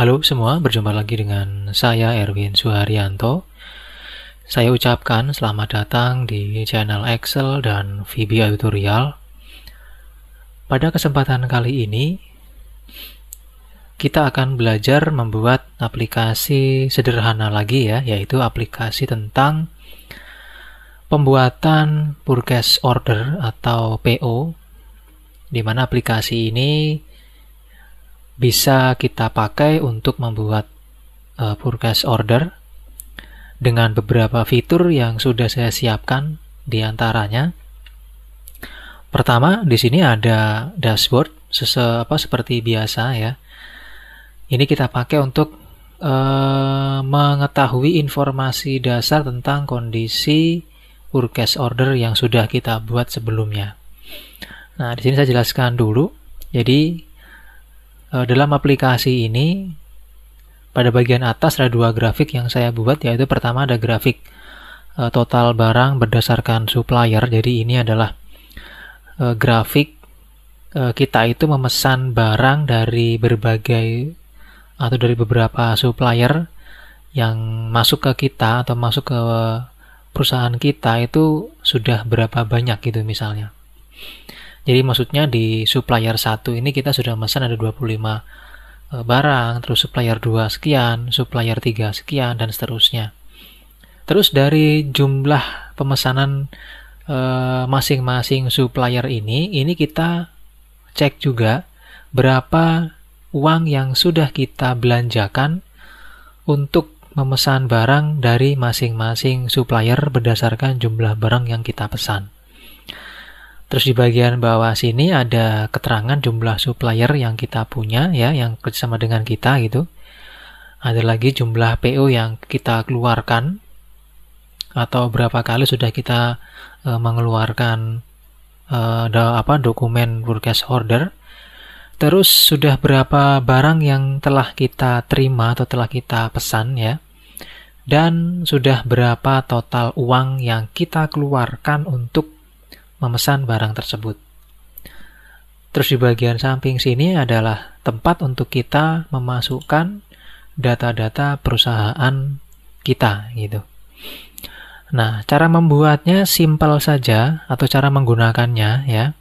Halo semua, berjumpa lagi dengan saya Erwin Suharyanto. Saya ucapkan selamat datang di channel Excel dan VBA Tutorial. Pada kesempatan kali ini, kita akan belajar membuat aplikasi sederhana lagi ya, yaitu aplikasi tentang pembuatan purchase order atau PO, di mana aplikasi ini bisa kita pakai untuk membuat uh, forecast order dengan beberapa fitur yang sudah saya siapkan diantaranya Pertama, di sini ada dashboard sese apa seperti biasa ya. Ini kita pakai untuk uh, mengetahui informasi dasar tentang kondisi forecast order yang sudah kita buat sebelumnya. Nah, di sini saya jelaskan dulu. Jadi, Eh, dalam aplikasi ini pada bagian atas ada dua grafik yang saya buat yaitu pertama ada grafik eh, total barang berdasarkan supplier jadi ini adalah eh, grafik kita itu memesan barang dari berbagai atau dari beberapa supplier yang masuk ke kita atau masuk ke perusahaan kita itu sudah berapa banyak gitu misalnya jadi maksudnya di supplier 1 ini kita sudah pesan ada 25 e, barang, terus supplier 2 sekian, supplier 3 sekian, dan seterusnya. Terus dari jumlah pemesanan e, masing-masing supplier ini, ini kita cek juga berapa uang yang sudah kita belanjakan untuk memesan barang dari masing-masing supplier berdasarkan jumlah barang yang kita pesan. Terus di bagian bawah sini ada keterangan jumlah supplier yang kita punya ya, yang kerjasama dengan kita gitu. Ada lagi jumlah PO yang kita keluarkan atau berapa kali sudah kita e, mengeluarkan e, do, apa dokumen purchase order. Terus sudah berapa barang yang telah kita terima atau telah kita pesan ya. Dan sudah berapa total uang yang kita keluarkan untuk memesan barang tersebut. Terus di bagian samping sini adalah tempat untuk kita memasukkan data-data perusahaan kita gitu. Nah, cara membuatnya simpel saja atau cara menggunakannya ya.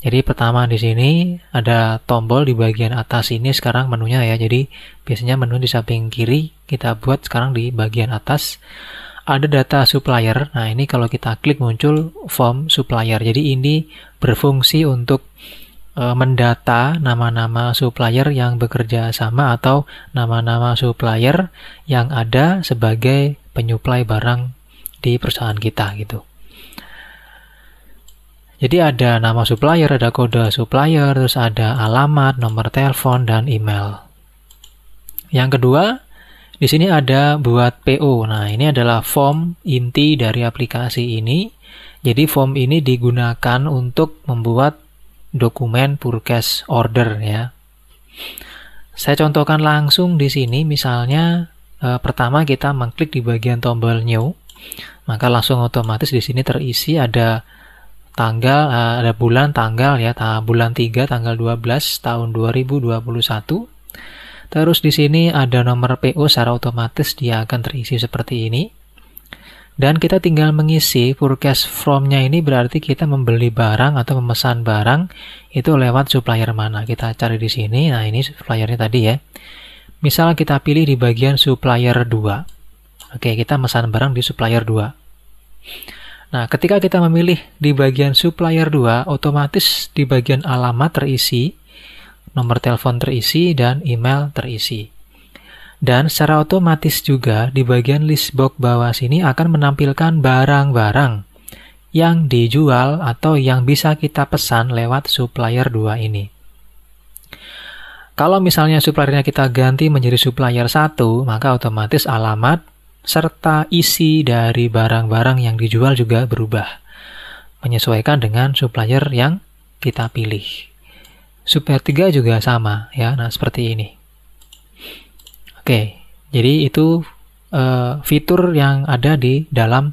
Jadi pertama di sini ada tombol di bagian atas ini sekarang menunya ya. Jadi biasanya menu di samping kiri kita buat sekarang di bagian atas ada data supplier. Nah, ini kalau kita klik muncul form supplier. Jadi ini berfungsi untuk e, mendata nama-nama supplier yang bekerja sama atau nama-nama supplier yang ada sebagai penyuplai barang di perusahaan kita gitu. Jadi ada nama supplier, ada kode supplier, terus ada alamat, nomor telepon, dan email. Yang kedua, di sini ada buat PO. Nah, ini adalah form inti dari aplikasi ini. Jadi form ini digunakan untuk membuat dokumen purchase order ya. Saya contohkan langsung di sini misalnya e, pertama kita mengklik di bagian tombol new. Maka langsung otomatis di sini terisi ada tanggal e, ada bulan tanggal ya, bulan 3 tanggal 12 tahun 2021 Terus di sini ada nomor PO secara otomatis dia akan terisi seperti ini. Dan kita tinggal mengisi forecast from-nya ini berarti kita membeli barang atau memesan barang itu lewat supplier mana. Kita cari di sini. Nah, ini suppliernya tadi ya. Misal kita pilih di bagian supplier 2. Oke, kita memesan barang di supplier 2. Nah, ketika kita memilih di bagian supplier 2, otomatis di bagian alamat terisi nomor telepon terisi, dan email terisi. Dan secara otomatis juga di bagian list box bawah sini akan menampilkan barang-barang yang dijual atau yang bisa kita pesan lewat supplier 2 ini. Kalau misalnya suppliernya kita ganti menjadi supplier 1, maka otomatis alamat serta isi dari barang-barang yang dijual juga berubah, menyesuaikan dengan supplier yang kita pilih. Super 3 juga sama ya. Nah, seperti ini. Oke, jadi itu uh, fitur yang ada di dalam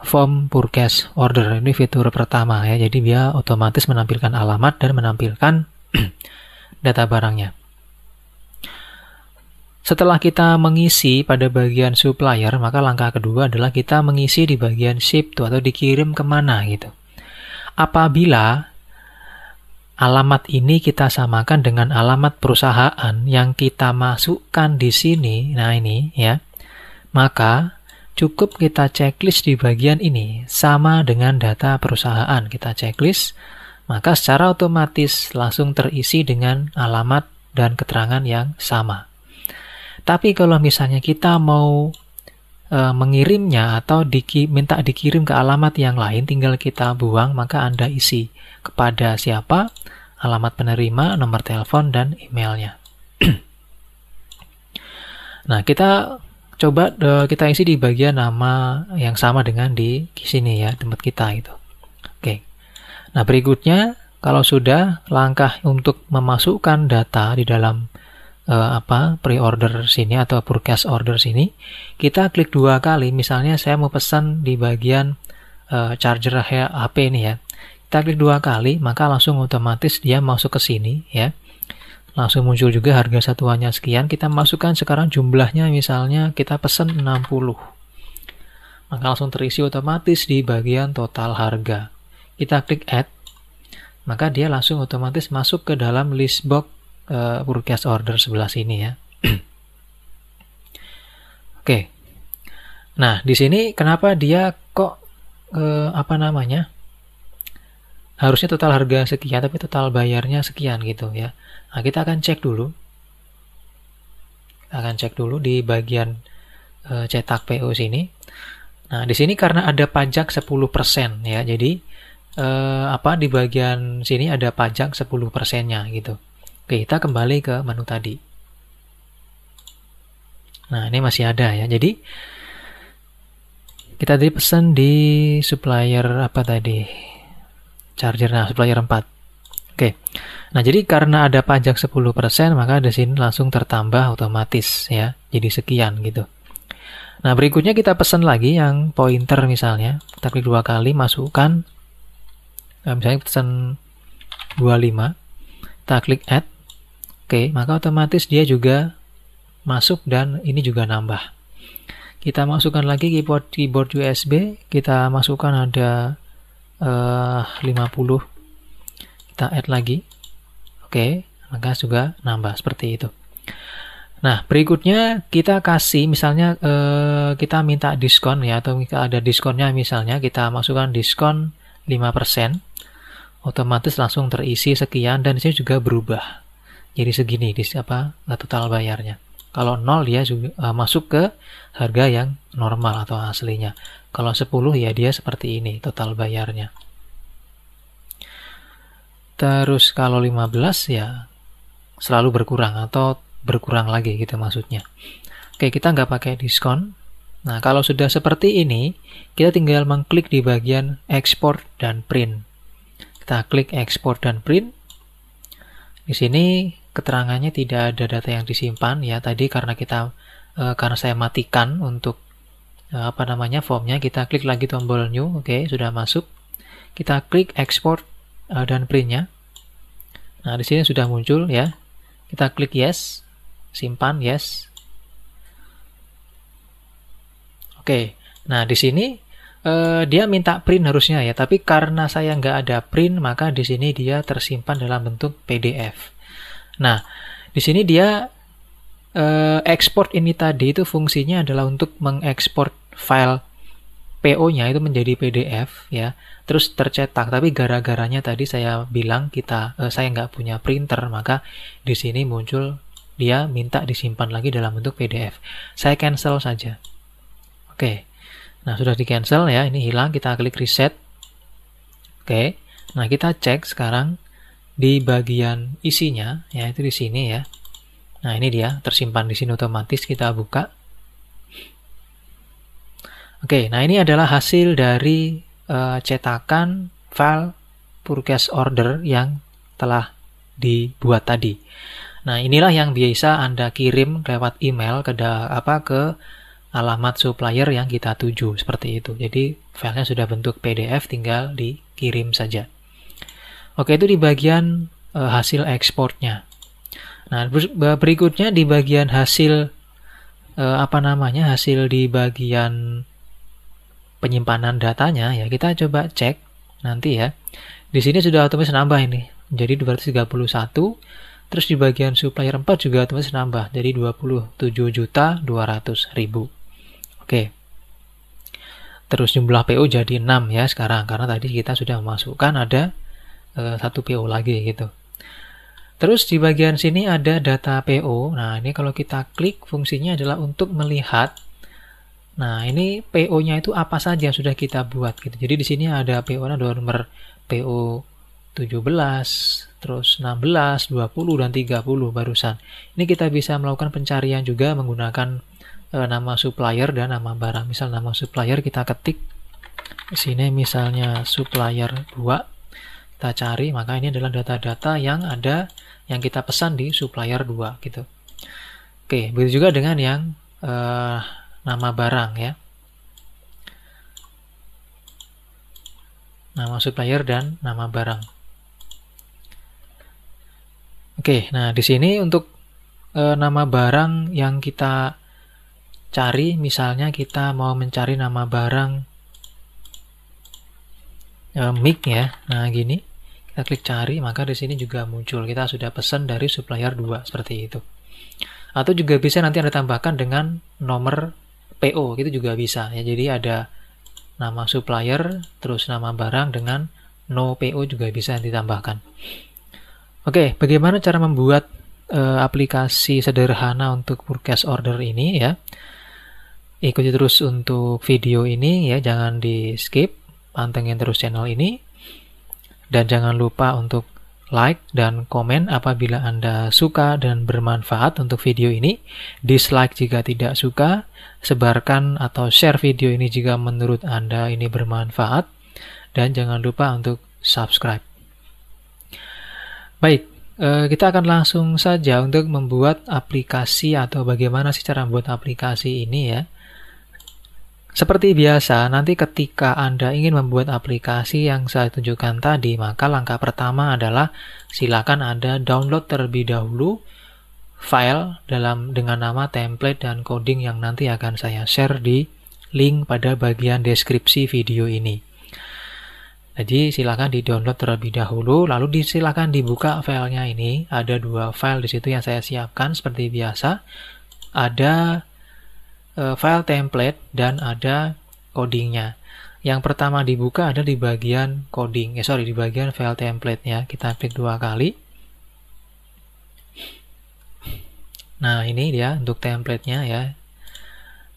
form purchase order. Ini fitur pertama ya. Jadi dia otomatis menampilkan alamat dan menampilkan data barangnya. Setelah kita mengisi pada bagian supplier, maka langkah kedua adalah kita mengisi di bagian ship tuh, atau dikirim kemana gitu. Apabila Alamat ini kita samakan dengan alamat perusahaan yang kita masukkan di sini. Nah, ini ya. Maka cukup kita checklist di bagian ini sama dengan data perusahaan. Kita checklist, maka secara otomatis langsung terisi dengan alamat dan keterangan yang sama. Tapi kalau misalnya kita mau Eh, mengirimnya atau diki, minta dikirim ke alamat yang lain tinggal kita buang maka Anda isi kepada siapa alamat penerima, nomor telepon dan emailnya. nah, kita coba e, kita isi di bagian nama yang sama dengan di sini ya, tempat kita itu. Oke. Nah, berikutnya kalau sudah langkah untuk memasukkan data di dalam uh, apa pre-order sini atau forecast order sini, kita klik dua kali. Misalnya saya mau pesan di bagian uh, charger HP ini ya. Kita klik dua kali, maka langsung otomatis dia masuk ke sini ya. Langsung muncul juga harga satuannya sekian. Kita masukkan sekarang jumlahnya misalnya kita pesan 60. Maka langsung terisi otomatis di bagian total harga. Kita klik add, maka dia langsung otomatis masuk ke dalam list box uh, eh, purchase order sebelah sini ya. Oke. Okay. Nah, di sini kenapa dia kok uh, apa namanya? Harusnya total harga sekian tapi total bayarnya sekian gitu ya. Nah, kita akan cek dulu. Kita akan cek dulu di bagian uh, cetak PO sini. Nah, di sini karena ada pajak 10% ya. Jadi Uh, apa di bagian sini ada pajak 10%-nya gitu. Oke, kita kembali ke menu tadi. Nah, ini masih ada ya. Jadi, kita tadi pesan di supplier apa tadi? Charger, nah supplier 4. Oke, nah jadi karena ada pajak 10%, maka di sini langsung tertambah otomatis ya. Jadi sekian gitu. Nah, berikutnya kita pesan lagi yang pointer misalnya. Kita klik dua kali, masukkan. Eh, misalnya pesan 25. Kita klik add. Oke, maka otomatis dia juga masuk dan ini juga nambah. Kita masukkan lagi keyboard keyboard USB, kita masukkan ada eh, uh, 50. Kita add lagi. Oke, maka juga nambah seperti itu. Nah, berikutnya kita kasih misalnya uh, kita minta diskon ya atau ada diskonnya misalnya kita masukkan diskon 5%. Otomatis langsung terisi sekian dan di sini juga berubah jadi segini di apa total bayarnya. Kalau 0 dia juga, uh, eh, masuk ke harga yang normal atau aslinya. Kalau 10 ya dia seperti ini total bayarnya. Terus kalau 15 ya selalu berkurang atau berkurang lagi gitu maksudnya. Oke, kita nggak pakai diskon. Nah, kalau sudah seperti ini, kita tinggal mengklik di bagian export dan print. Kita klik export dan print. Di sini keterangannya tidak ada data yang disimpan ya tadi karena kita e, karena saya matikan untuk e, apa namanya formnya kita klik lagi tombol new oke okay, sudah masuk kita klik export e, dan printnya nah di sini sudah muncul ya kita klik yes simpan yes oke okay. nah di sini e, dia minta print harusnya ya tapi karena saya nggak ada print maka di sini dia tersimpan dalam bentuk PDF Nah, di sini dia eh, ekspor ini tadi itu fungsinya adalah untuk mengekspor file PO-nya itu menjadi PDF ya, terus tercetak. Tapi gara-garanya tadi saya bilang kita eh, saya nggak punya printer, maka di sini muncul dia minta disimpan lagi dalam bentuk PDF. Saya cancel saja. Oke. Nah, sudah di cancel ya, ini hilang, kita klik reset. Oke. Nah, kita cek sekarang di bagian isinya, yaitu di sini ya. Nah, ini dia tersimpan di sini otomatis kita buka. Oke, nah ini adalah hasil dari uh, cetakan file purchase order yang telah dibuat tadi. Nah, inilah yang biasa Anda kirim lewat email ke da, apa ke alamat supplier yang kita tuju seperti itu. Jadi, filenya sudah bentuk PDF tinggal dikirim saja. Oke, itu di bagian e, hasil ekspornya. Nah, berikutnya di bagian hasil e, apa namanya? Hasil di bagian penyimpanan datanya ya, kita coba cek nanti ya. Di sini sudah otomatis nambah ini. Jadi 231 Terus di bagian supplier 4 juga otomatis nambah jadi 27.200.000. Oke. Terus jumlah PO jadi 6 ya sekarang karena tadi kita sudah memasukkan ada Eh, satu PO lagi gitu. Terus di bagian sini ada data PO. Nah, ini kalau kita klik fungsinya adalah untuk melihat Nah, ini PO-nya itu apa saja yang sudah kita buat gitu. Jadi di sini ada PO-nya ada nomor PO 17, terus 16, 20 dan 30 barusan. Ini kita bisa melakukan pencarian juga menggunakan e, nama supplier dan nama barang. Misal nama supplier kita ketik di sini misalnya supplier 2 kita cari maka ini adalah data-data yang ada yang kita pesan di supplier 2 gitu oke begitu juga dengan yang eh, nama barang ya nama supplier dan nama barang oke nah di sini untuk eh, nama barang yang kita cari misalnya kita mau mencari nama barang E, mic ya. Nah, gini. Kita klik cari, maka di sini juga muncul kita sudah pesan dari supplier 2 seperti itu. Atau juga bisa nanti Anda tambahkan dengan nomor PO, itu juga bisa ya. Jadi ada nama supplier, terus nama barang dengan no PO juga bisa ditambahkan. Oke, bagaimana cara membuat e, aplikasi sederhana untuk purchase order ini ya? Ikuti terus untuk video ini ya, jangan di skip pantengin terus channel ini. Dan jangan lupa untuk like dan komen apabila Anda suka dan bermanfaat untuk video ini. Dislike jika tidak suka, sebarkan atau share video ini jika menurut Anda ini bermanfaat. Dan jangan lupa untuk subscribe. Baik, eh, kita akan langsung saja untuk membuat aplikasi atau bagaimana sih cara membuat aplikasi ini ya. Seperti biasa, nanti ketika Anda ingin membuat aplikasi yang saya tunjukkan tadi, maka langkah pertama adalah silakan Anda download terlebih dahulu file dalam dengan nama template dan coding yang nanti akan saya share di link pada bagian deskripsi video ini. Jadi silakan di-download terlebih dahulu, lalu silakan dibuka filenya ini. Ada dua file di situ yang saya siapkan seperti biasa. Ada Eh, file template dan ada codingnya. Yang pertama dibuka ada di bagian coding, eh, sorry di bagian file template ya. Kita klik dua kali. Nah ini dia untuk templatenya ya.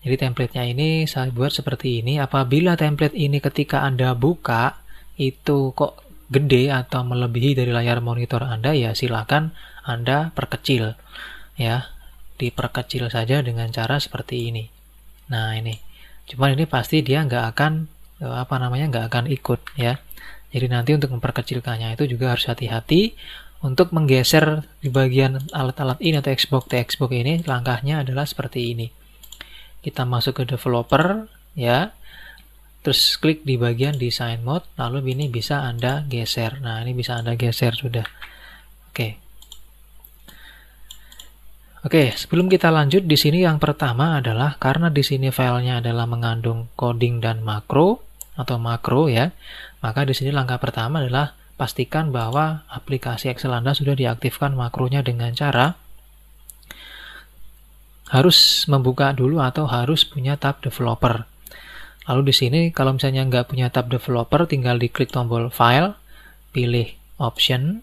Jadi templatenya ini saya buat seperti ini. Apabila template ini ketika anda buka itu kok gede atau melebihi dari layar monitor anda ya silakan anda perkecil ya diperkecil saja dengan cara seperti ini. Nah ini, cuman ini pasti dia nggak akan eh, apa namanya nggak akan ikut ya. Jadi nanti untuk memperkecilkannya itu juga harus hati-hati untuk menggeser di bagian alat-alat ini atau Xbox Xbox ini langkahnya adalah seperti ini. Kita masuk ke developer ya. Terus klik di bagian design mode lalu ini bisa Anda geser. Nah, ini bisa Anda geser sudah. Oke. Okay. Oke, sebelum kita lanjut di sini yang pertama adalah karena di sini filenya adalah mengandung coding dan makro atau makro ya, maka di sini langkah pertama adalah pastikan bahwa aplikasi Excel Anda sudah diaktifkan makronya dengan cara harus membuka dulu atau harus punya tab developer. Lalu di sini kalau misalnya nggak punya tab developer, tinggal diklik tombol file, pilih option,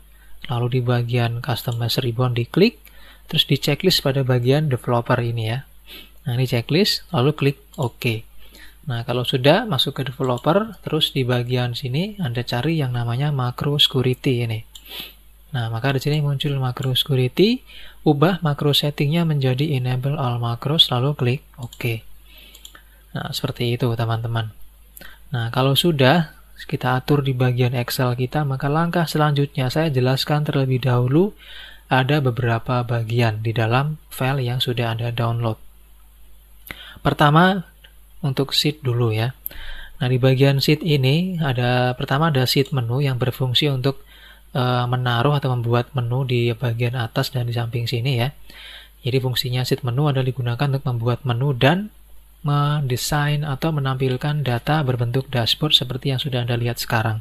lalu di bagian customer ribbon diklik, terus di checklist pada bagian developer ini ya. Nah, ini checklist, lalu klik OK. Nah, kalau sudah masuk ke developer, terus di bagian sini Anda cari yang namanya macro security ini. Nah, maka di sini muncul macro security, ubah macro settingnya menjadi enable all macros, lalu klik OK. Nah, seperti itu teman-teman. Nah, kalau sudah kita atur di bagian Excel kita, maka langkah selanjutnya saya jelaskan terlebih dahulu ada beberapa bagian di dalam file yang sudah Anda download. Pertama, untuk sheet dulu ya. Nah, di bagian sheet ini ada pertama ada sheet menu yang berfungsi untuk e, menaruh atau membuat menu di bagian atas dan di samping sini ya. Jadi fungsinya sheet menu adalah digunakan untuk membuat menu dan mendesain atau menampilkan data berbentuk dashboard seperti yang sudah Anda lihat sekarang.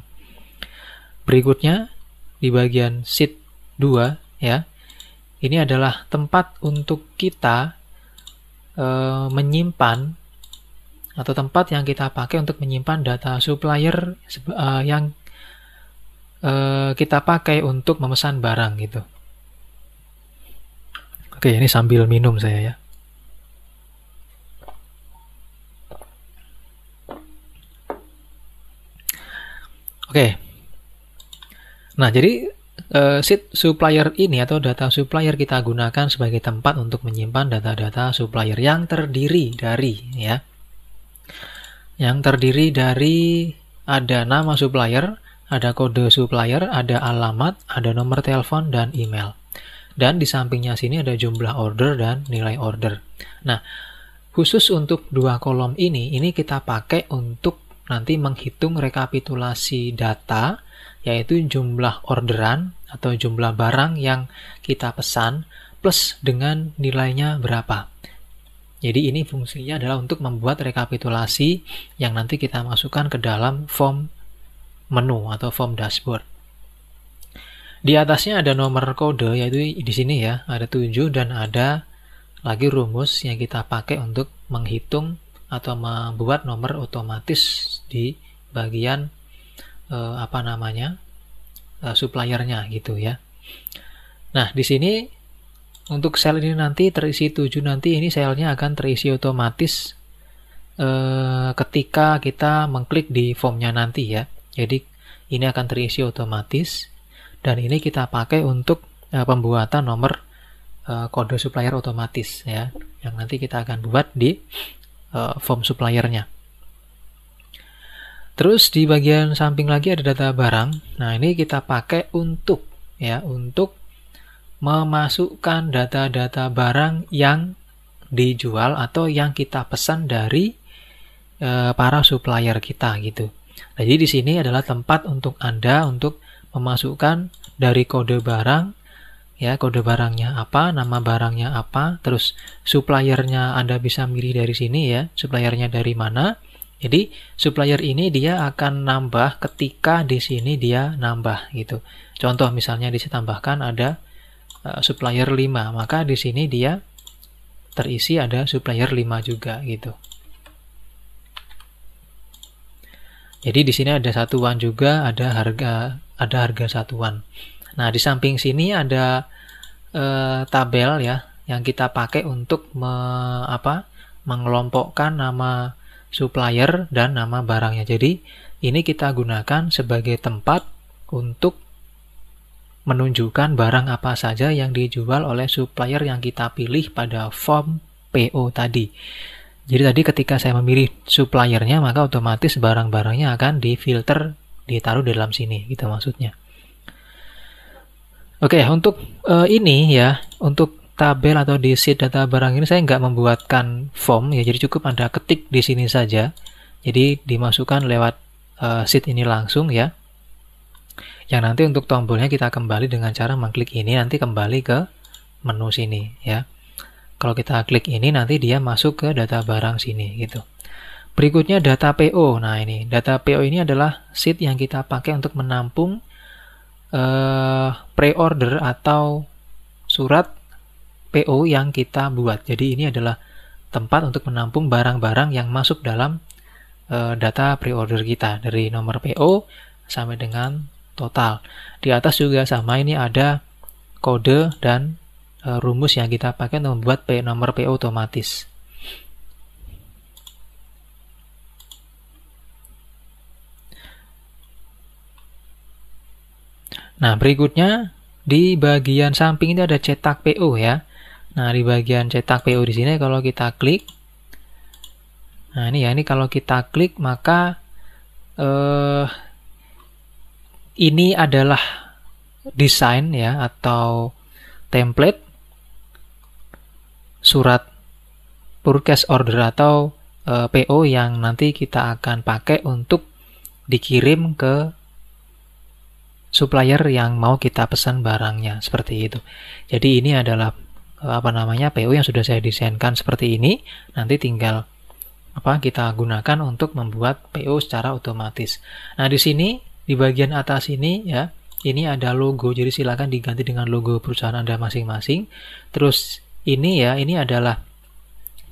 Berikutnya di bagian sheet 2 ya. Ini adalah tempat untuk kita e, menyimpan atau tempat yang kita pakai untuk menyimpan data supplier e, yang e, kita pakai untuk memesan barang gitu. Oke, ini sambil minum saya ya. Oke. Nah, jadi uh, eh, seed supplier ini atau data supplier kita gunakan sebagai tempat untuk menyimpan data-data supplier yang terdiri dari ya yang terdiri dari ada nama supplier, ada kode supplier, ada alamat, ada nomor telepon dan email. Dan di sampingnya sini ada jumlah order dan nilai order. Nah, khusus untuk dua kolom ini ini kita pakai untuk nanti menghitung rekapitulasi data yaitu jumlah orderan atau jumlah barang yang kita pesan plus dengan nilainya berapa. Jadi ini fungsinya adalah untuk membuat rekapitulasi yang nanti kita masukkan ke dalam form menu atau form dashboard. Di atasnya ada nomor kode yaitu di sini ya, ada 7 dan ada lagi rumus yang kita pakai untuk menghitung atau membuat nomor otomatis di bagian uh, apa namanya uh, suppliernya gitu ya. Nah di sini untuk sel ini nanti terisi 7 nanti ini selnya akan terisi otomatis uh, ketika kita mengklik di formnya nanti ya. Jadi ini akan terisi otomatis dan ini kita pakai untuk uh, pembuatan nomor kode supplier otomatis ya yang nanti kita akan buat di uh, form suppliernya. Terus di bagian samping lagi ada data barang. Nah, ini kita pakai untuk ya, untuk memasukkan data-data barang yang dijual atau yang kita pesan dari e, para supplier kita gitu. Nah, jadi di sini adalah tempat untuk Anda untuk memasukkan dari kode barang ya kode barangnya apa, nama barangnya apa, terus suppliernya Anda bisa milih dari sini ya, suppliernya dari mana, jadi supplier ini dia akan nambah ketika di sini dia nambah gitu. Contoh misalnya di tambahkan ada uh, supplier 5, maka di sini dia terisi ada supplier 5 juga gitu. Jadi di sini ada satuan juga, ada harga ada harga satuan. Nah, di samping sini ada uh, tabel ya yang kita pakai untuk me, apa? mengelompokkan nama supplier, dan nama barangnya. Jadi, ini kita gunakan sebagai tempat untuk menunjukkan barang apa saja yang dijual oleh supplier yang kita pilih pada form PO tadi. Jadi tadi ketika saya memilih suppliernya, maka otomatis barang-barangnya akan difilter, ditaruh di dalam sini, gitu maksudnya. Oke, untuk uh, ini ya, untuk tabel atau di sheet data barang ini saya nggak membuatkan form ya jadi cukup Anda ketik di sini saja jadi dimasukkan lewat uh, sheet ini langsung ya yang nanti untuk tombolnya kita kembali dengan cara mengklik ini nanti kembali ke menu sini ya kalau kita klik ini nanti dia masuk ke data barang sini gitu berikutnya data PO nah ini data PO ini adalah sheet yang kita pakai untuk menampung uh, pre-order atau surat PO yang kita buat. Jadi ini adalah tempat untuk menampung barang-barang yang masuk dalam e, data pre-order kita dari nomor PO sampai dengan total. Di atas juga sama ini ada kode dan e, rumus yang kita pakai untuk membuat P, nomor PO otomatis. Nah, berikutnya di bagian samping ini ada cetak PO ya. Nah, di bagian cetak PO di sini kalau kita klik Nah, ini ya, ini kalau kita klik maka eh ini adalah desain ya atau template surat purchase order atau eh, PO yang nanti kita akan pakai untuk dikirim ke supplier yang mau kita pesan barangnya seperti itu. Jadi ini adalah Eh, apa namanya PO yang sudah saya desainkan seperti ini nanti tinggal apa kita gunakan untuk membuat PO secara otomatis. Nah, di sini di bagian atas ini ya, ini ada logo. Jadi silakan diganti dengan logo perusahaan Anda masing-masing. Terus ini ya, ini adalah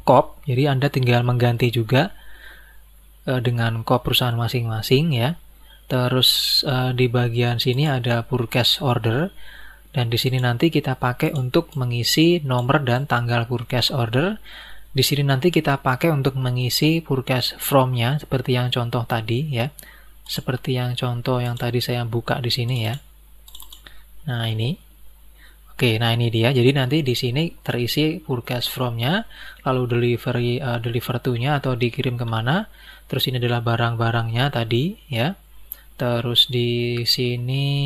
kop. Jadi Anda tinggal mengganti juga eh, dengan kop perusahaan masing-masing ya. Terus eh, di bagian sini ada purchase order. Dan di sini nanti kita pakai untuk mengisi nomor dan tanggal purchase order. Di sini nanti kita pakai untuk mengisi purchase from-nya seperti yang contoh tadi ya. Seperti yang contoh yang tadi saya buka di sini ya. Nah, ini. Oke, nah ini dia. Jadi nanti di sini terisi purchase from-nya, lalu delivery uh, deliver to-nya atau dikirim kemana. Terus ini adalah barang-barangnya tadi ya. Terus di sini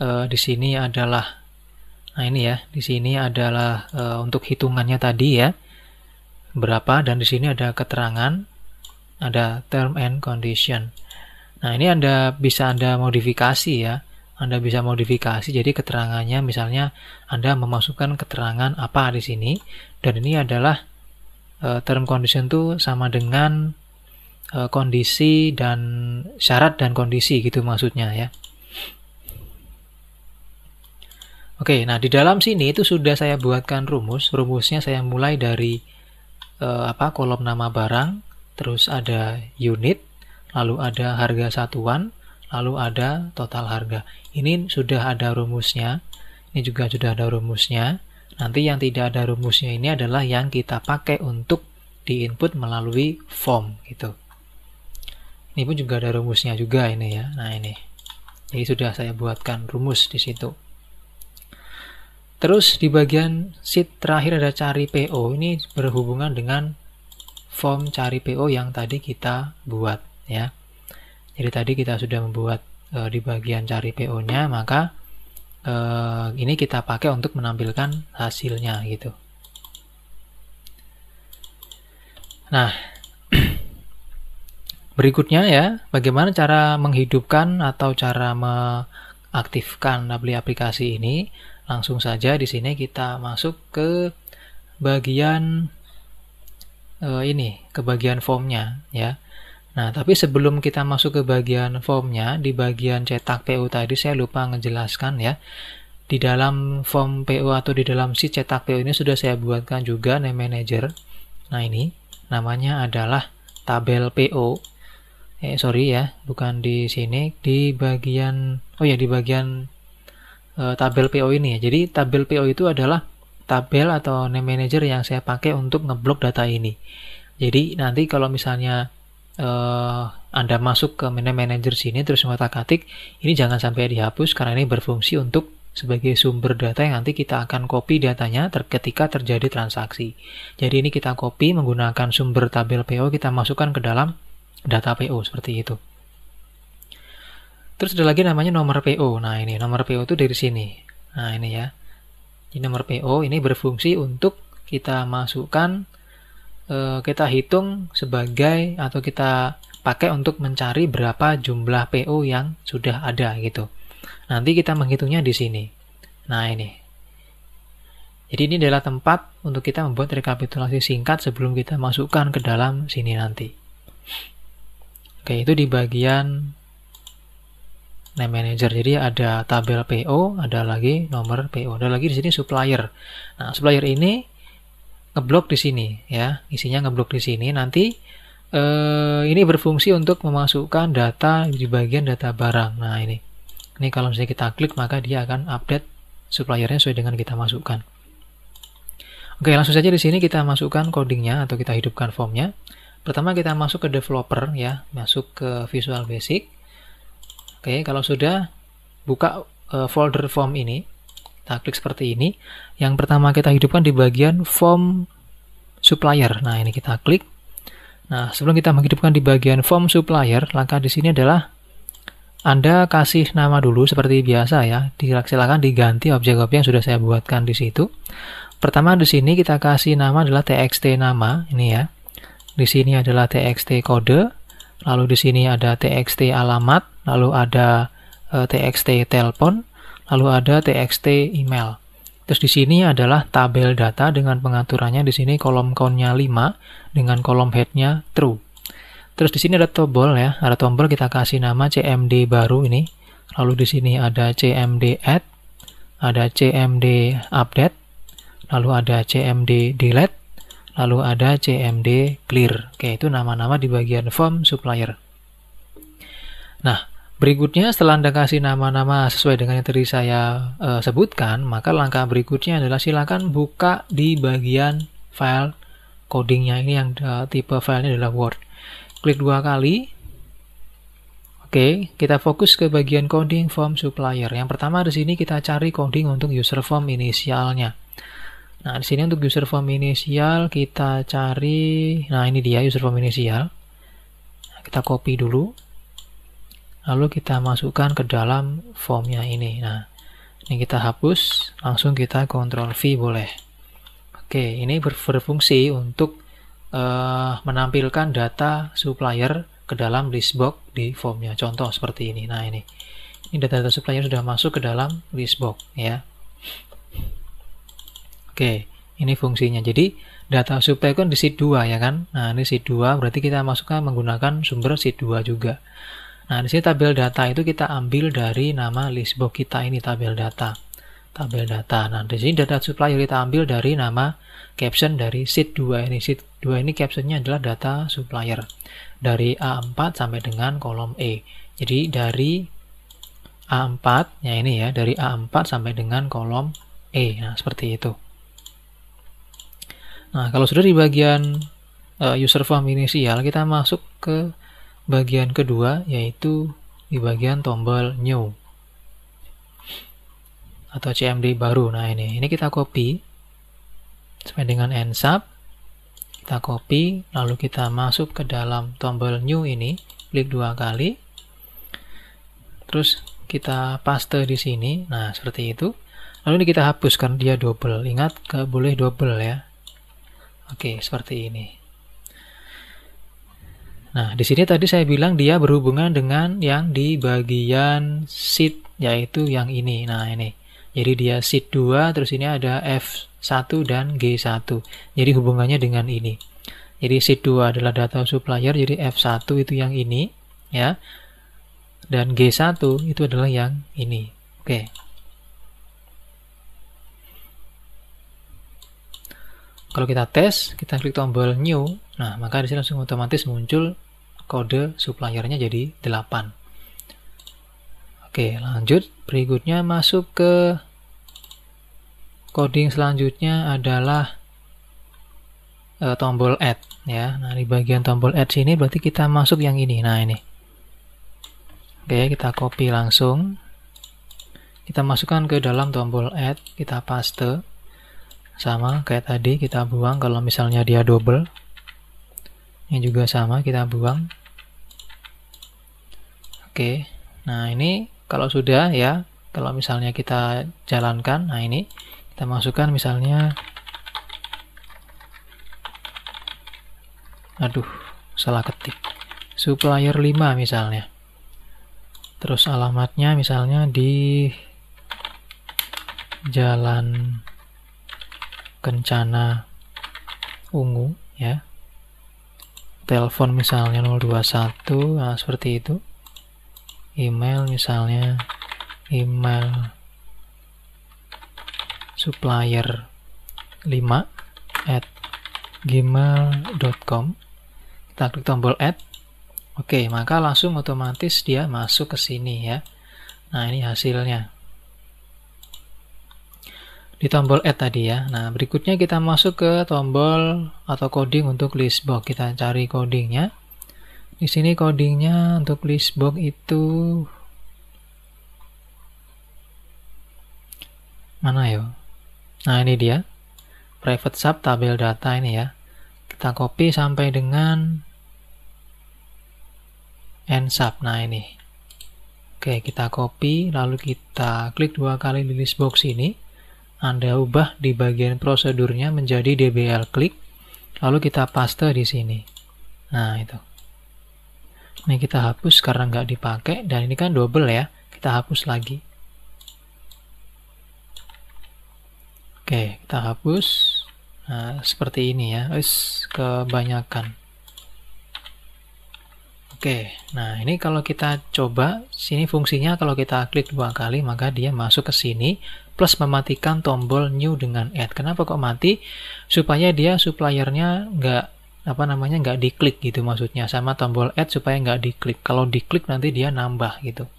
uh, di sini adalah nah ini ya, di sini adalah uh, untuk hitungannya tadi ya. Berapa dan di sini ada keterangan, ada term and condition. Nah, ini Anda bisa Anda modifikasi ya. Anda bisa modifikasi jadi keterangannya misalnya Anda memasukkan keterangan apa di sini dan ini adalah uh, term condition itu sama dengan uh, kondisi dan syarat dan kondisi gitu maksudnya ya. Oke, nah di dalam sini itu sudah saya buatkan rumus. Rumusnya saya mulai dari eh, apa kolom nama barang, terus ada unit, lalu ada harga satuan, lalu ada total harga. Ini sudah ada rumusnya. Ini juga sudah ada rumusnya. Nanti yang tidak ada rumusnya ini adalah yang kita pakai untuk di input melalui form gitu. Ini pun juga ada rumusnya juga ini ya. Nah, ini. Jadi sudah saya buatkan rumus di situ. Terus di bagian sheet terakhir ada cari PO. Ini berhubungan dengan form cari PO yang tadi kita buat ya. Jadi tadi kita sudah membuat e, di bagian cari PO-nya, maka e, ini kita pakai untuk menampilkan hasilnya gitu. Nah, berikutnya ya, bagaimana cara menghidupkan atau cara mengaktifkan aplikasi ini Langsung saja di sini kita masuk ke bagian uh, ini, ke bagian formnya ya. Nah, tapi sebelum kita masuk ke bagian formnya, di bagian cetak PO tadi saya lupa ngejelaskan ya. Di dalam form PO atau di dalam si cetak PO ini sudah saya buatkan juga name manager. Nah, ini namanya adalah tabel PO. Eh, sorry ya, bukan di sini, di bagian, oh ya, di bagian e, tabel PO ini ya. Jadi tabel PO itu adalah tabel atau name manager yang saya pakai untuk ngeblok data ini. Jadi nanti kalau misalnya e, Anda masuk ke name manager sini terus ngotak-atik, ini jangan sampai dihapus karena ini berfungsi untuk sebagai sumber data yang nanti kita akan copy datanya ter ketika terjadi transaksi. Jadi ini kita copy menggunakan sumber tabel PO kita masukkan ke dalam data PO seperti itu. Terus ada lagi namanya nomor PO. Nah, ini nomor PO itu dari sini. Nah, ini ya. Ini nomor PO ini berfungsi untuk kita masukkan eh, kita hitung sebagai atau kita pakai untuk mencari berapa jumlah PO yang sudah ada gitu. Nanti kita menghitungnya di sini. Nah, ini. Jadi ini adalah tempat untuk kita membuat rekapitulasi singkat sebelum kita masukkan ke dalam sini nanti. Oke, itu di bagian name manager. Jadi ada tabel PO, ada lagi nomor PO, ada lagi di sini supplier. Nah, supplier ini ngeblok di sini ya. Isinya ngeblok di sini nanti eh, ini berfungsi untuk memasukkan data di bagian data barang. Nah, ini. Ini kalau misalnya kita klik maka dia akan update suppliernya sesuai dengan kita masukkan. Oke, langsung saja di sini kita masukkan codingnya atau kita hidupkan formnya. Pertama kita masuk ke developer ya, masuk ke Visual Basic. Oke, kalau sudah buka uh, folder form ini, kita klik seperti ini. Yang pertama kita hidupkan di bagian form supplier. Nah, ini kita klik. Nah, sebelum kita menghidupkan di bagian form supplier, langkah di sini adalah Anda kasih nama dulu seperti biasa ya. Silakan diganti objek-objek yang sudah saya buatkan di situ. Pertama di sini kita kasih nama adalah txt nama ini ya. Di sini adalah txt kode, lalu di sini ada txt alamat, lalu ada e, txt telepon, lalu ada txt email. Terus di sini adalah tabel data dengan pengaturannya di sini kolom count-nya 5 dengan kolom head-nya true. Terus di sini ada tombol ya, ada tombol kita kasih nama CMD baru ini. Lalu di sini ada CMD add, ada CMD update, lalu ada CMD delete, lalu ada CMD clear. Oke, itu nama-nama di bagian form supplier. Nah, Berikutnya setelah Anda kasih nama-nama sesuai dengan yang tadi saya e, sebutkan, maka langkah berikutnya adalah silakan buka di bagian file codingnya ini yang e, tipe filenya adalah Word. Klik dua kali. Oke, kita fokus ke bagian coding form supplier. Yang pertama di sini kita cari coding untuk user form inisialnya. Nah, di sini untuk user form inisial kita cari, nah ini dia user form inisial. Kita copy dulu, lalu kita masukkan ke dalam formnya ini nah ini kita hapus langsung kita kontrol V boleh oke ini berfungsi untuk uh, menampilkan data supplier ke dalam list box di formnya contoh seperti ini nah ini ini data-data supplier sudah masuk ke dalam list box ya oke ini fungsinya jadi data supplier kan di sheet 2 ya kan nah ini sheet 2 berarti kita masukkan menggunakan sumber sheet 2 juga Nah, di sini tabel data itu kita ambil dari nama listbook kita ini tabel data. Tabel data. Nah, di sini data supplier kita ambil dari nama caption dari sheet 2 ini. Sheet 2 ini captionnya adalah data supplier dari A4 sampai dengan kolom E. Jadi dari A4 ya ini ya, dari A4 sampai dengan kolom E. Nah, seperti itu. Nah, kalau sudah di bagian uh, user form inisial, kita masuk ke bagian kedua yaitu di bagian tombol new atau CMD baru. Nah ini, ini kita copy sampai dengan end sub, kita copy lalu kita masuk ke dalam tombol new ini, klik dua kali, terus kita paste di sini. Nah seperti itu. Lalu ini kita hapus karena dia double. Ingat boleh double ya. Oke seperti ini. Nah, di sini tadi saya bilang dia berhubungan dengan yang di bagian seat, yaitu yang ini. Nah, ini. Jadi dia seat 2, terus ini ada F1 dan G1. Jadi hubungannya dengan ini. Jadi seat 2 adalah data supplier, jadi F1 itu yang ini, ya. Dan G1 itu adalah yang ini. Oke. Kalau kita tes, kita klik tombol new, nah maka di sini langsung otomatis muncul kode suppliernya jadi 8 oke lanjut berikutnya masuk ke coding selanjutnya adalah e, tombol add ya nah di bagian tombol add sini berarti kita masuk yang ini nah ini oke kita copy langsung kita masukkan ke dalam tombol add kita paste sama kayak tadi kita buang kalau misalnya dia double ini juga sama kita buang oke nah ini kalau sudah ya kalau misalnya kita jalankan nah ini kita masukkan misalnya aduh salah ketik supplier 5 misalnya terus alamatnya misalnya di jalan kencana ungu ya telepon misalnya 021 nah, seperti itu email misalnya email supplier 5 at gmail.com kita klik tombol add oke maka langsung otomatis dia masuk ke sini ya nah ini hasilnya di tombol add tadi ya. Nah, berikutnya kita masuk ke tombol atau coding untuk list box. Kita cari codingnya. Di sini codingnya untuk list box itu mana ya? Nah, ini dia. Private sub tabel data ini ya. Kita copy sampai dengan end sub. Nah, ini. Oke, kita copy lalu kita klik dua kali di list box ini anda ubah di bagian prosedurnya menjadi dbl klik, lalu kita paste di sini. Nah, itu. Ini kita hapus karena nggak dipakai, dan ini kan double ya, kita hapus lagi. Oke, kita hapus. Nah, seperti ini ya, Is, kebanyakan. Oke, nah ini kalau kita coba, sini fungsinya kalau kita klik dua kali maka dia masuk ke sini, plus mematikan tombol new dengan add. Kenapa kok mati? Supaya dia suppliernya nggak apa namanya nggak diklik gitu maksudnya sama tombol add supaya nggak diklik. Kalau diklik nanti dia nambah gitu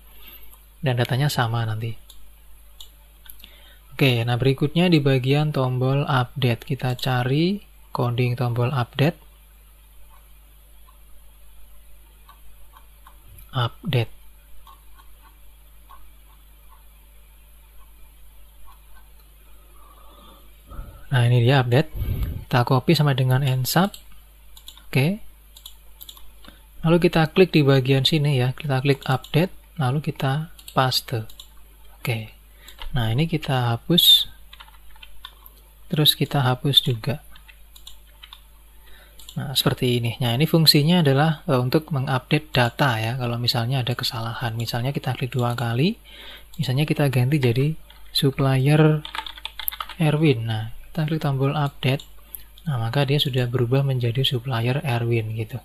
dan datanya sama nanti. Oke, nah berikutnya di bagian tombol update kita cari coding tombol update. Update. Nah, ini dia update. Kita copy sama dengan nsub. Oke. Lalu kita klik di bagian sini ya. Kita klik update, lalu kita paste. Oke. Nah, ini kita hapus. Terus kita hapus juga. Nah, seperti ini. Nah, ini fungsinya adalah eh, untuk mengupdate data ya. Kalau misalnya ada kesalahan, misalnya kita klik dua kali, misalnya kita ganti jadi supplier Erwin. Nah, kita klik tombol update nah maka dia sudah berubah menjadi supplier Erwin gitu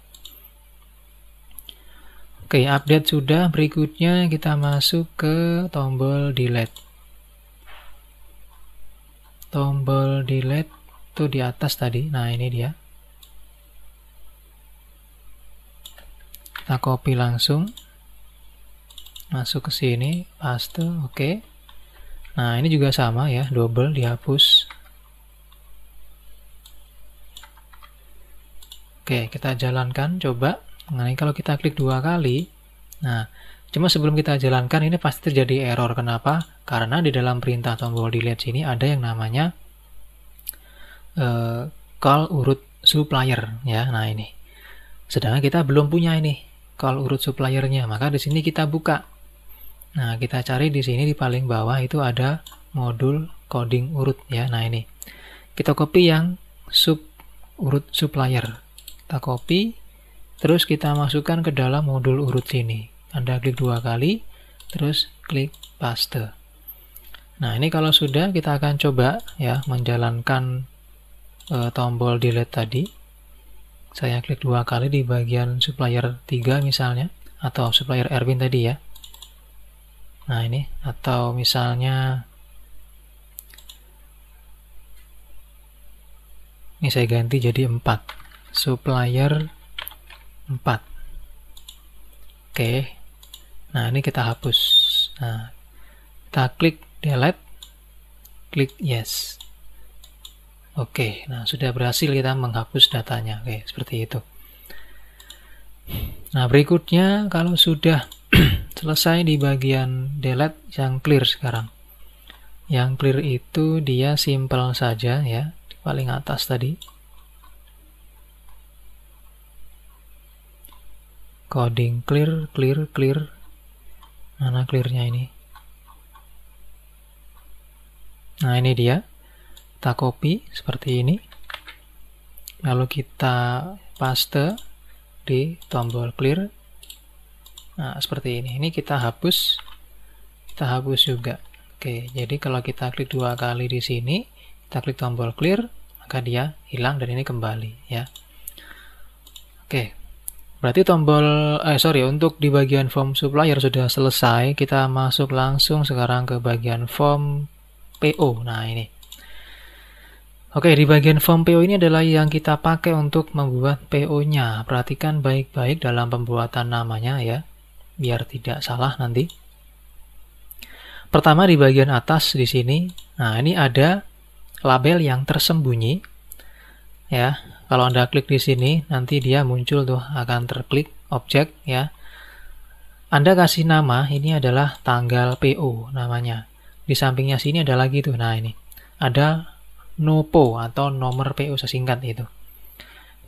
oke update sudah berikutnya kita masuk ke tombol delete tombol delete itu di atas tadi nah ini dia kita copy langsung masuk ke sini paste oke okay. nah ini juga sama ya double dihapus Oke, kita jalankan coba. Nah, ini kalau kita klik dua kali, nah, cuma sebelum kita jalankan ini pasti terjadi error. Kenapa? Karena di dalam perintah tombol delete sini ada yang namanya uh, call urut supplier ya. Nah, ini. Sedangkan kita belum punya ini call urut suppliernya, maka di sini kita buka. Nah, kita cari di sini di paling bawah itu ada modul coding urut ya. Nah, ini. Kita copy yang sub urut supplier kita copy terus kita masukkan ke dalam modul urut sini Anda klik dua kali terus klik paste nah ini kalau sudah kita akan coba ya menjalankan e, tombol delete tadi saya klik dua kali di bagian supplier 3 misalnya atau supplier Erwin tadi ya nah ini atau misalnya ini saya ganti jadi 4 supplier 4 oke nah ini kita hapus nah kita klik delete klik yes oke nah sudah berhasil kita menghapus datanya oke seperti itu nah berikutnya kalau sudah selesai di bagian delete yang clear sekarang yang clear itu dia simple saja ya di paling atas tadi coding clear clear clear mana clearnya ini nah ini dia kita copy seperti ini lalu kita paste di tombol clear nah seperti ini ini kita hapus kita hapus juga oke jadi kalau kita klik dua kali di sini kita klik tombol clear maka dia hilang dan ini kembali ya oke Berarti tombol, eh sorry, untuk di bagian form supplier sudah selesai. Kita masuk langsung sekarang ke bagian form PO. Nah ini. Oke, di bagian form PO ini adalah yang kita pakai untuk membuat PO-nya. Perhatikan baik-baik dalam pembuatan namanya ya, biar tidak salah nanti. Pertama di bagian atas di sini, nah ini ada label yang tersembunyi. Ya, kalau Anda klik di sini, nanti dia muncul tuh akan terklik objek ya. Anda kasih nama, ini adalah tanggal PO namanya. Di sampingnya sini ada lagi tuh. Nah, ini. Ada NOPO atau nomor PO sesingkat itu.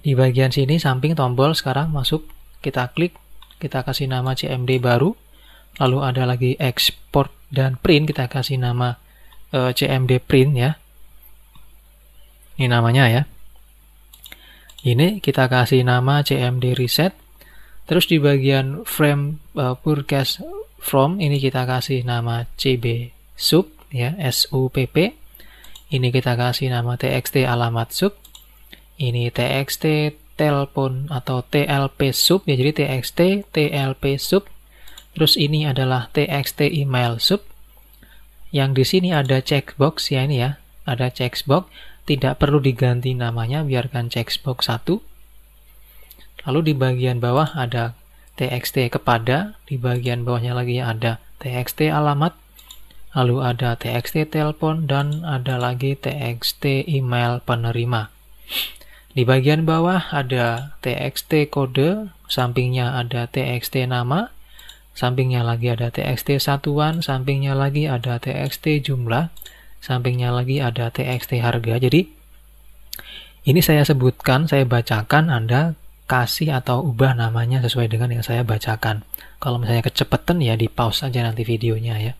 Di bagian sini samping tombol sekarang masuk kita klik, kita kasih nama CMD baru. Lalu ada lagi export dan print, kita kasih nama e, eh, CMD print ya. Ini namanya ya. Ini kita kasih nama CMD Reset. Terus di bagian frame uh, eh, broadcast from ini kita kasih nama CB sub ya SUPP. Ini kita kasih nama TXT alamat sub. Ini TXT telpon atau TLP sub ya jadi TXT TLP sub. Terus ini adalah TXT email sub. Yang di sini ada checkbox ya ini ya, ada checkbox tidak perlu diganti namanya, biarkan checkbox 1. Lalu di bagian bawah ada txt kepada, di bagian bawahnya lagi ada txt alamat, lalu ada txt telepon, dan ada lagi txt email penerima. Di bagian bawah ada txt kode, sampingnya ada txt nama, sampingnya lagi ada txt satuan, sampingnya lagi ada txt jumlah, sampingnya lagi ada TXT harga. Jadi ini saya sebutkan, saya bacakan, Anda kasih atau ubah namanya sesuai dengan yang saya bacakan. Kalau misalnya kecepetan ya di pause aja nanti videonya ya.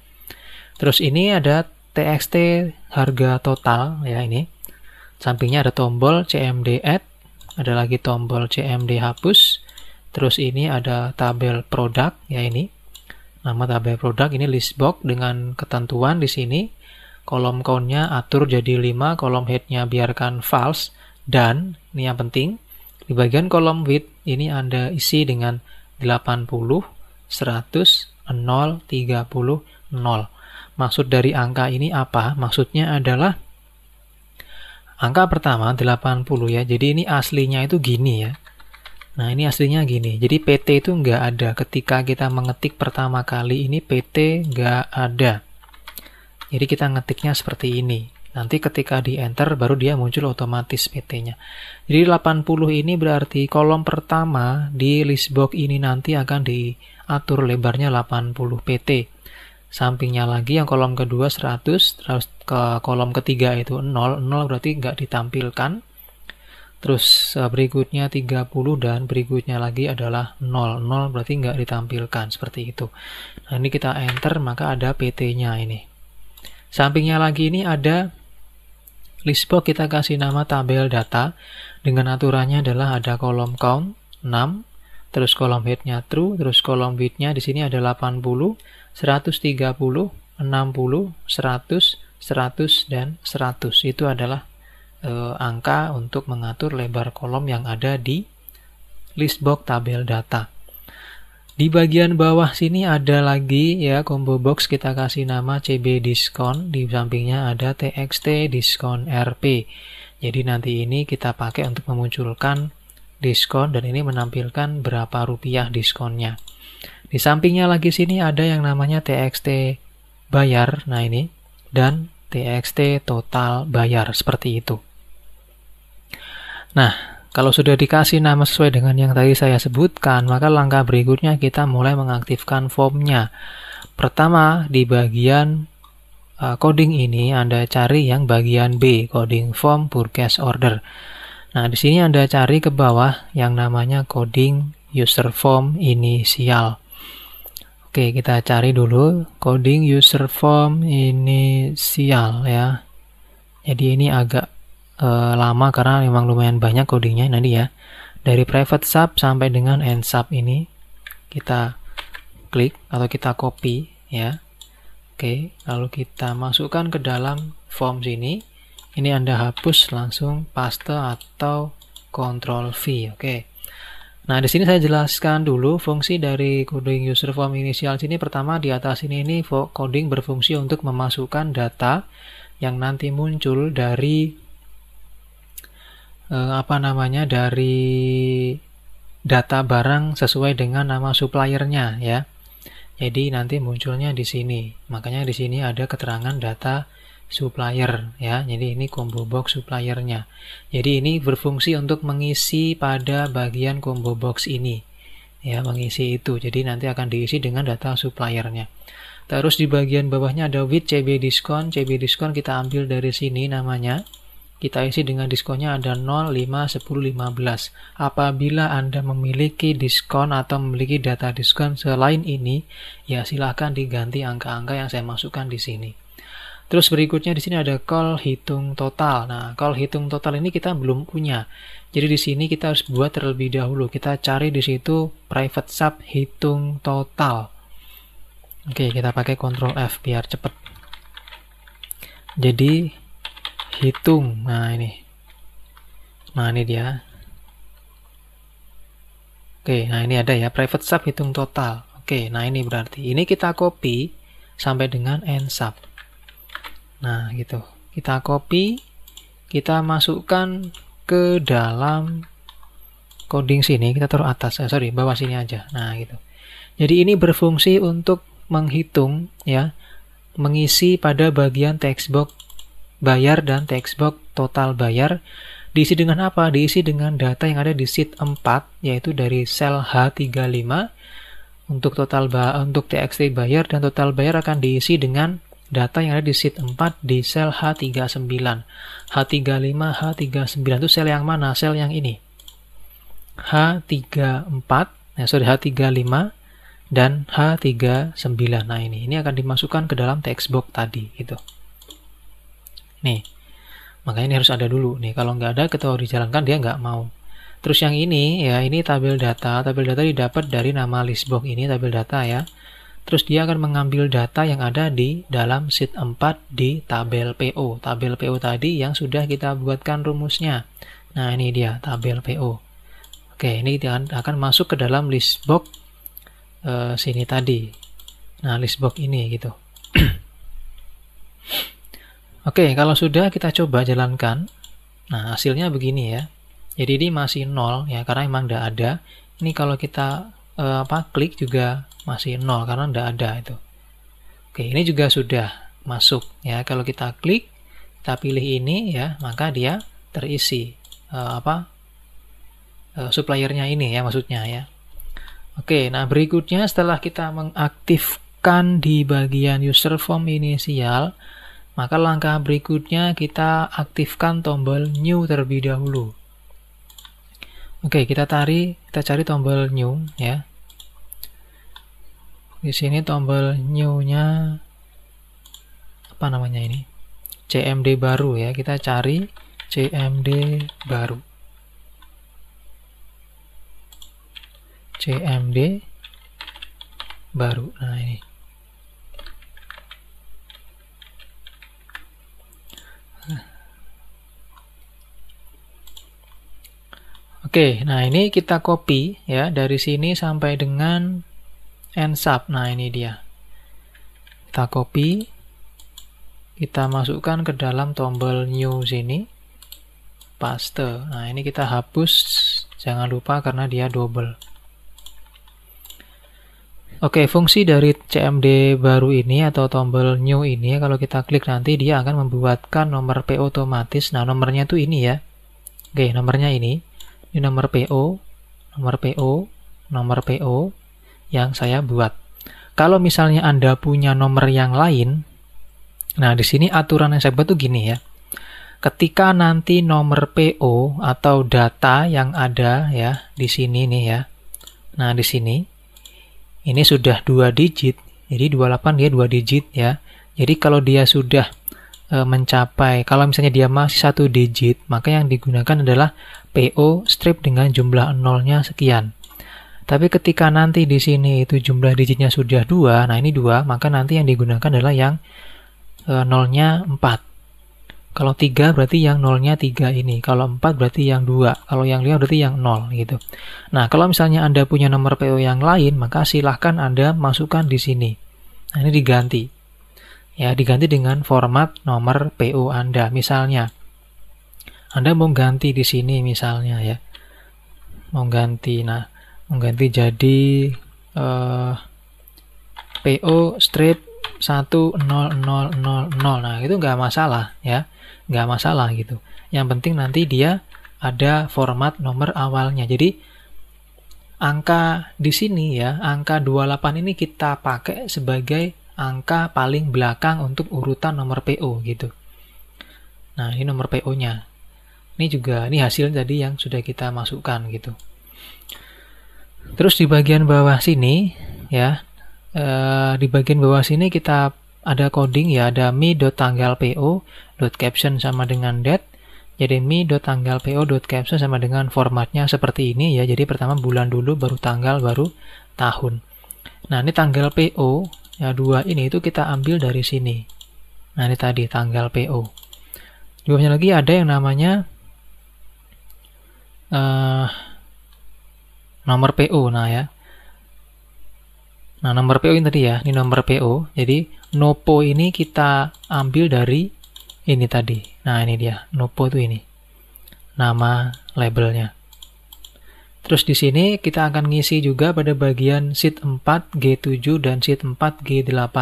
Terus ini ada TXT harga total ya ini. Sampingnya ada tombol CMD add, ada lagi tombol CMD hapus. Terus ini ada tabel produk ya ini. Nama tabel produk ini list box dengan ketentuan di sini kolom countnya atur jadi 5, kolom headnya biarkan false, dan ini yang penting, di bagian kolom width ini Anda isi dengan 80, 100, 0, 30, 0. Maksud dari angka ini apa? Maksudnya adalah angka pertama 80 ya, jadi ini aslinya itu gini ya. Nah ini aslinya gini, jadi PT itu nggak ada ketika kita mengetik pertama kali ini PT nggak ada. Jadi kita ngetiknya seperti ini. Nanti ketika di enter baru dia muncul otomatis PT-nya. Jadi 80 ini berarti kolom pertama di list box ini nanti akan diatur lebarnya 80 PT. Sampingnya lagi yang kolom kedua 100, terus ke kolom ketiga itu 0, 0 berarti nggak ditampilkan. Terus e, berikutnya 30 dan berikutnya lagi adalah 0, 0 berarti nggak ditampilkan seperti itu. Nah ini kita enter maka ada PT-nya ini. Sampingnya lagi ini ada list box kita kasih nama tabel data dengan aturannya adalah ada kolom count 6, terus kolom headnya true, terus kolom widthnya di sini ada 80, 130, 60, 100, 100, dan 100. Itu adalah e, angka untuk mengatur lebar kolom yang ada di list box tabel data. Di bagian bawah sini ada lagi ya combo box kita kasih nama CB diskon, di sampingnya ada TXT diskon RP. Jadi nanti ini kita pakai untuk memunculkan diskon dan ini menampilkan berapa rupiah diskonnya. Di sampingnya lagi sini ada yang namanya TXT bayar, nah ini, dan TXT total bayar, seperti itu. Nah, kalau sudah dikasih nama sesuai dengan yang tadi saya sebutkan, maka langkah berikutnya kita mulai mengaktifkan formnya. Pertama, di bagian e, coding ini Anda cari yang bagian B, coding form purchase order. Nah, di sini Anda cari ke bawah yang namanya coding user form inisial. Oke, kita cari dulu coding user form inisial ya. Jadi ini agak uh, lama karena memang lumayan banyak codingnya nanti ya dari private sub sampai dengan end sub ini kita klik atau kita copy ya oke lalu kita masukkan ke dalam form sini ini anda hapus langsung paste atau control V oke nah di sini saya jelaskan dulu fungsi dari coding user form inisial sini pertama di atas ini ini coding berfungsi untuk memasukkan data yang nanti muncul dari eh, apa namanya dari data barang sesuai dengan nama suppliernya ya. Jadi nanti munculnya di sini. Makanya di sini ada keterangan data supplier ya. Jadi ini combo box suppliernya. Jadi ini berfungsi untuk mengisi pada bagian combo box ini. Ya, mengisi itu. Jadi nanti akan diisi dengan data suppliernya. Terus di bagian bawahnya ada with CB diskon. CB diskon kita ambil dari sini namanya kita isi dengan diskonnya ada 0, 5, 10, 15. Apabila Anda memiliki diskon atau memiliki data diskon selain ini, ya silahkan diganti angka-angka yang saya masukkan di sini. Terus berikutnya di sini ada call hitung total. Nah, call hitung total ini kita belum punya. Jadi di sini kita harus buat terlebih dahulu. Kita cari di situ private sub hitung total. Oke, kita pakai Ctrl F biar cepat. Jadi hitung nah ini nah ini dia oke nah ini ada ya private sub hitung total oke nah ini berarti ini kita copy sampai dengan end sub nah gitu kita copy kita masukkan ke dalam coding sini kita taruh atas eh, sorry bawah sini aja nah gitu jadi ini berfungsi untuk menghitung ya mengisi pada bagian textbox bayar dan textbox total bayar diisi dengan apa? Diisi dengan data yang ada di sheet 4 yaitu dari sel H35 untuk total untuk TXT bayar dan total bayar akan diisi dengan data yang ada di sheet 4 di sel H39. H35, H39 itu sel yang mana? Sel yang ini. H34, ya eh, sorry H35 dan H39. Nah ini ini akan dimasukkan ke dalam textbox tadi gitu. Nih, makanya ini harus ada dulu. Nih, kalau nggak ada ketua dijalankan dia nggak mau. Terus yang ini ya, ini tabel data. Tabel data didapat dari nama listbox ini tabel data ya. Terus dia akan mengambil data yang ada di dalam sheet 4 di tabel PO. Tabel PO tadi yang sudah kita buatkan rumusnya. Nah, ini dia tabel PO. Oke, ini akan masuk ke dalam listbox e, eh, sini tadi. Nah, listbox ini gitu. Oke, kalau sudah kita coba jalankan. Nah, hasilnya begini ya. Jadi ini masih nol ya karena emang tidak ada. Ini kalau kita eh, apa klik juga masih nol karena tidak ada itu. Oke, ini juga sudah masuk ya. Kalau kita klik, kita pilih ini ya, maka dia terisi eh, apa eh, suppliernya ini ya maksudnya ya. Oke, nah berikutnya setelah kita mengaktifkan di bagian user form inisial, maka langkah berikutnya kita aktifkan tombol new terlebih dahulu. Oke, kita tarik, kita cari tombol new ya. Di sini tombol new-nya apa namanya ini? CMD baru ya. Kita cari CMD baru. CMD baru. Nah, ini. Oke, nah ini kita copy ya dari sini sampai dengan end sub. Nah ini dia. Kita copy, kita masukkan ke dalam tombol new sini, paste. Nah ini kita hapus, jangan lupa karena dia double. Oke, fungsi dari CMD baru ini atau tombol new ini, kalau kita klik nanti dia akan membuatkan nomor PO otomatis. Nah nomornya tuh ini ya. Oke, nomornya ini ini nomor PO, nomor PO, nomor PO yang saya buat. Kalau misalnya Anda punya nomor yang lain, nah di sini aturan yang saya buat tuh gini ya. Ketika nanti nomor PO atau data yang ada ya di sini nih ya. Nah, di sini ini sudah dua digit. Jadi 28 dia dua digit ya. Jadi kalau dia sudah e, mencapai kalau misalnya dia masih satu digit, maka yang digunakan adalah PO strip dengan jumlah nolnya sekian. Tapi ketika nanti di sini itu jumlah digitnya sudah dua, nah ini dua, maka nanti yang digunakan adalah yang e, nolnya 4. Kalau tiga berarti yang nolnya tiga ini, kalau 4 berarti yang dua, kalau yang 5 berarti yang nol gitu. Nah, kalau misalnya Anda punya nomor PO yang lain, maka silahkan Anda masukkan di sini. Nah, ini diganti. Ya, diganti dengan format nomor PO Anda. Misalnya, anda mau ganti di sini misalnya ya. Mau ganti nah, mau ganti jadi uh, eh, PO strip 10000. Nah, itu nggak masalah ya. Nggak masalah gitu. Yang penting nanti dia ada format nomor awalnya. Jadi angka di sini ya, angka 28 ini kita pakai sebagai angka paling belakang untuk urutan nomor PO gitu. Nah, ini nomor PO-nya ini juga ini hasil tadi yang sudah kita masukkan gitu terus di bagian bawah sini ya eh, di bagian bawah sini kita ada coding ya ada mi tanggal po caption sama dengan date jadi mi tanggal po caption sama dengan formatnya seperti ini ya jadi pertama bulan dulu baru tanggal baru tahun nah ini tanggal po ya dua ini itu kita ambil dari sini nah ini tadi tanggal po juga lagi ada yang namanya uh, nomor PO nah ya nah nomor PO ini tadi ya ini nomor PO jadi nopo ini kita ambil dari ini tadi nah ini dia nopo itu ini nama labelnya terus di sini kita akan ngisi juga pada bagian sheet 4 G7 dan sheet 4 G8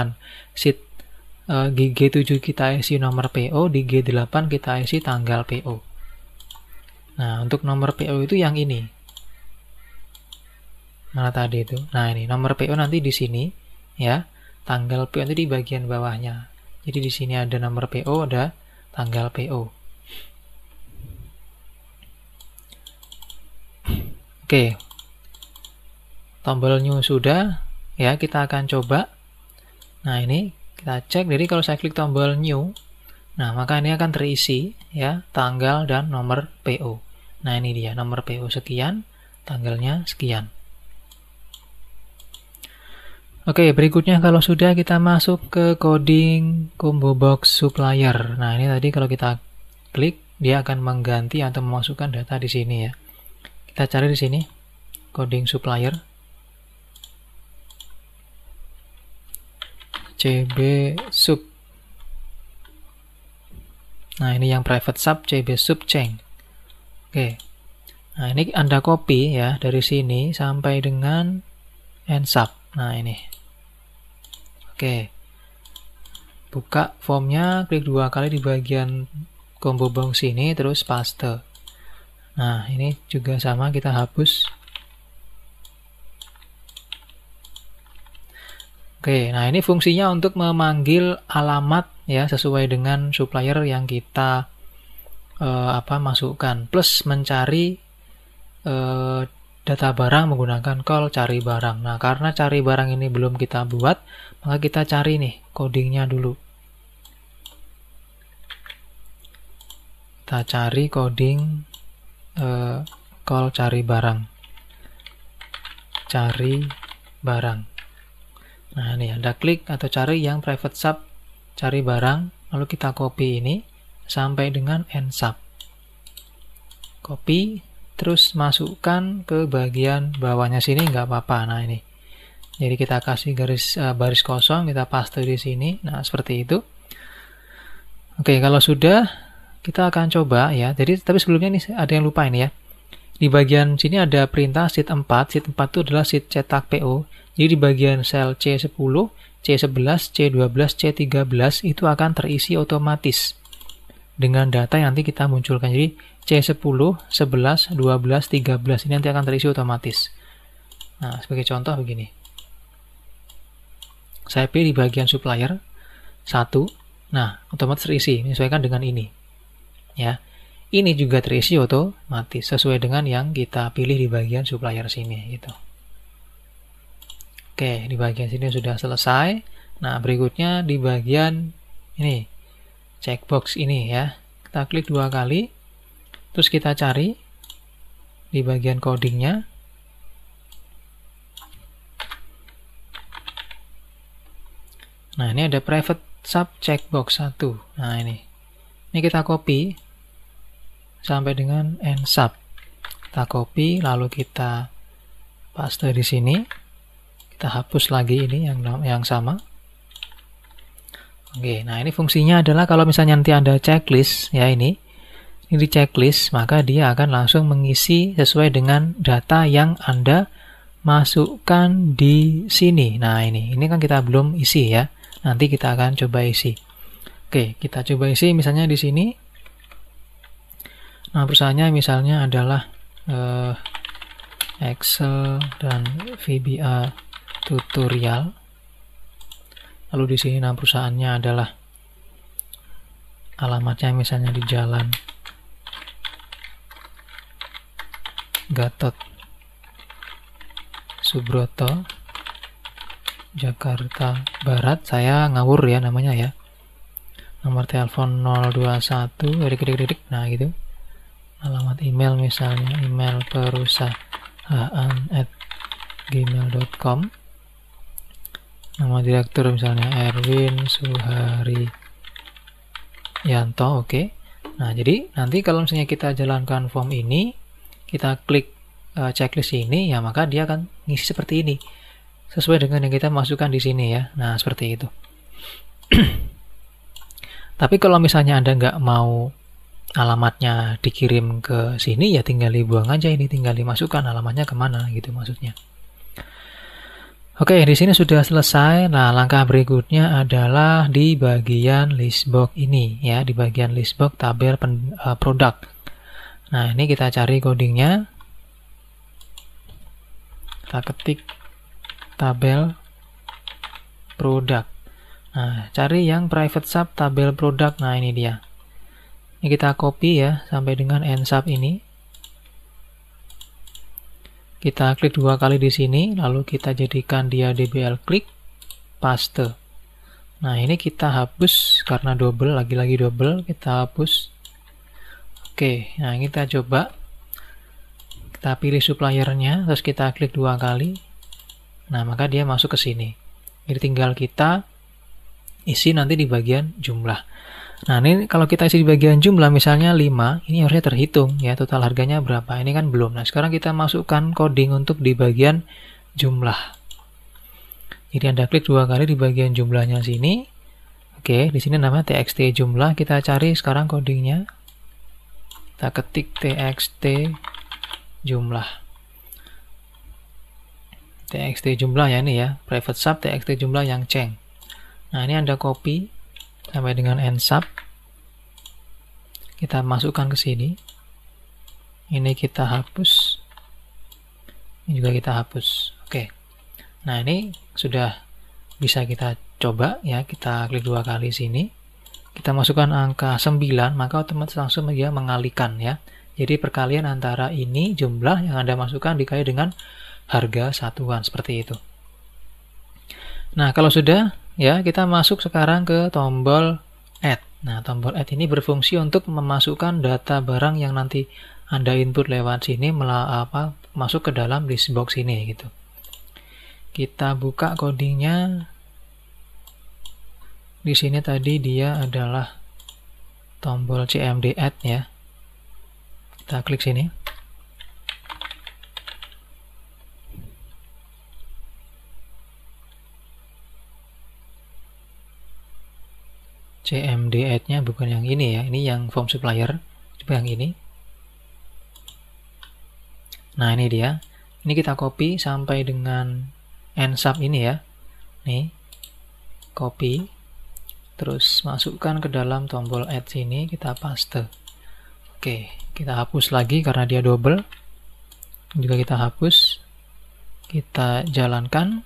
sheet eh, uh, G7 kita isi nomor PO di G8 kita isi tanggal PO Nah, untuk nomor PO itu yang ini. Mana tadi itu? Nah, ini nomor PO nanti di sini ya. Tanggal PO itu di bagian bawahnya. Jadi di sini ada nomor PO, ada tanggal PO. Oke. Tombol new sudah ya, kita akan coba. Nah, ini kita cek. Jadi kalau saya klik tombol new, nah maka ini akan terisi ya, tanggal dan nomor PO. Nah ini dia nomor PO sekian, tanggalnya sekian. Oke, berikutnya kalau sudah kita masuk ke coding combo box supplier. Nah, ini tadi kalau kita klik, dia akan mengganti atau memasukkan data di sini ya. Kita cari di sini, coding supplier. CB sub. Nah, ini yang private sub CB sub change. Oke. Nah, ini Anda copy ya dari sini sampai dengan end sub. Nah, ini. Oke. Buka formnya, klik dua kali di bagian combo box ini, terus paste. Nah, ini juga sama, kita hapus. Oke, nah ini fungsinya untuk memanggil alamat ya sesuai dengan supplier yang kita uh, apa masukkan plus mencari uh, data barang menggunakan call cari barang. Nah, karena cari barang ini belum kita buat, maka kita cari nih codingnya dulu. Kita cari coding uh, call cari barang. Cari barang. Nah, ini ada klik atau cari yang private sub cari barang, lalu kita copy ini sampai dengan n sub. Copy, terus masukkan ke bagian bawahnya sini nggak apa-apa. Nah ini. Jadi kita kasih garis uh, baris kosong, kita paste di sini. Nah, seperti itu. Oke, kalau sudah kita akan coba ya. Jadi tapi sebelumnya ini ada yang lupa ini ya. Di bagian sini ada perintah sheet 4. Sheet 4 itu adalah sheet cetak PO. Jadi di bagian sel C10, C11, C12, C13 itu akan terisi otomatis dengan data yang nanti kita munculkan. Jadi C10, 11, 12, 13 ini nanti akan terisi otomatis. Nah, sebagai contoh begini. Saya pilih di bagian supplier 1. Nah, otomatis terisi menyesuaikan dengan ini. Ya. Ini juga terisi otomatis sesuai dengan yang kita pilih di bagian supplier sini gitu. Oke, di bagian sini sudah selesai. Nah, berikutnya di bagian ini checkbox ini ya. Kita klik dua kali, terus kita cari di bagian codingnya. Nah, ini ada private sub checkbox 1. Nah, ini. Ini kita copy sampai dengan end sub. Kita copy lalu kita paste di sini. Kita hapus lagi ini yang yang sama. Oke, nah ini fungsinya adalah kalau misalnya nanti Anda checklist ya ini, ini di checklist, maka dia akan langsung mengisi sesuai dengan data yang Anda masukkan di sini. Nah ini, ini kan kita belum isi ya, nanti kita akan coba isi. Oke, kita coba isi misalnya di sini. Nah perusahaannya misalnya adalah eh, Excel dan VBA tutorial lalu di sini nama perusahaannya adalah alamatnya misalnya di jalan Gatot Subroto Jakarta Barat saya ngawur ya namanya ya nomor telepon 021 dik dik dik nah gitu alamat email misalnya email perusahaan at gmail.com nama direktur misalnya Erwin Suhari Yanto oke okay. nah jadi nanti kalau misalnya kita jalankan form ini kita klik uh, checklist ini ya maka dia akan ngisi seperti ini sesuai dengan yang kita masukkan di sini ya nah seperti itu tapi kalau misalnya anda nggak mau alamatnya dikirim ke sini ya tinggal dibuang aja ini tinggal dimasukkan alamatnya kemana gitu maksudnya Oke, di sini sudah selesai. Nah, langkah berikutnya adalah di bagian list box ini ya, di bagian list box tabel pen, uh, produk. Nah, ini kita cari codingnya. Kita ketik tabel produk. Nah, cari yang private sub tabel produk. Nah, ini dia. Ini kita copy ya sampai dengan end sub ini. Kita klik dua kali di sini, lalu kita jadikan dia dbl klik, paste. Nah, ini kita hapus karena double, lagi-lagi double, kita hapus. Oke, nah ini kita coba. Kita pilih suppliernya, terus kita klik dua kali. Nah, maka dia masuk ke sini. Jadi tinggal kita isi nanti di bagian jumlah. Nah, ini kalau kita isi di bagian jumlah misalnya 5, ini harusnya terhitung ya total harganya berapa. Ini kan belum. Nah, sekarang kita masukkan coding untuk di bagian jumlah. Jadi Anda klik dua kali di bagian jumlahnya sini. Oke, di sini namanya txt jumlah. Kita cari sekarang codingnya. Kita ketik txt jumlah. txt jumlah ya ini ya, private sub txt jumlah yang ceng. Nah, ini Anda copy sampai dengan n sub kita masukkan ke sini ini kita hapus ini juga kita hapus oke nah ini sudah bisa kita coba ya kita klik dua kali sini kita masukkan angka 9 maka otomatis langsung dia mengalikan ya jadi perkalian antara ini jumlah yang Anda masukkan dikali dengan harga satuan seperti itu nah kalau sudah ya kita masuk sekarang ke tombol add. Nah, tombol add ini berfungsi untuk memasukkan data barang yang nanti Anda input lewat sini apa, masuk ke dalam list box ini gitu. Kita buka codingnya. Di sini tadi dia adalah tombol CMD add ya. Kita klik sini. cmd add-nya bukan yang ini ya, ini yang form supplier, coba yang ini. Nah, ini dia. Ini kita copy sampai dengan end sub ini ya. Nih. Copy. Terus masukkan ke dalam tombol add sini, kita paste. Oke, kita hapus lagi karena dia double. Juga kita hapus. Kita jalankan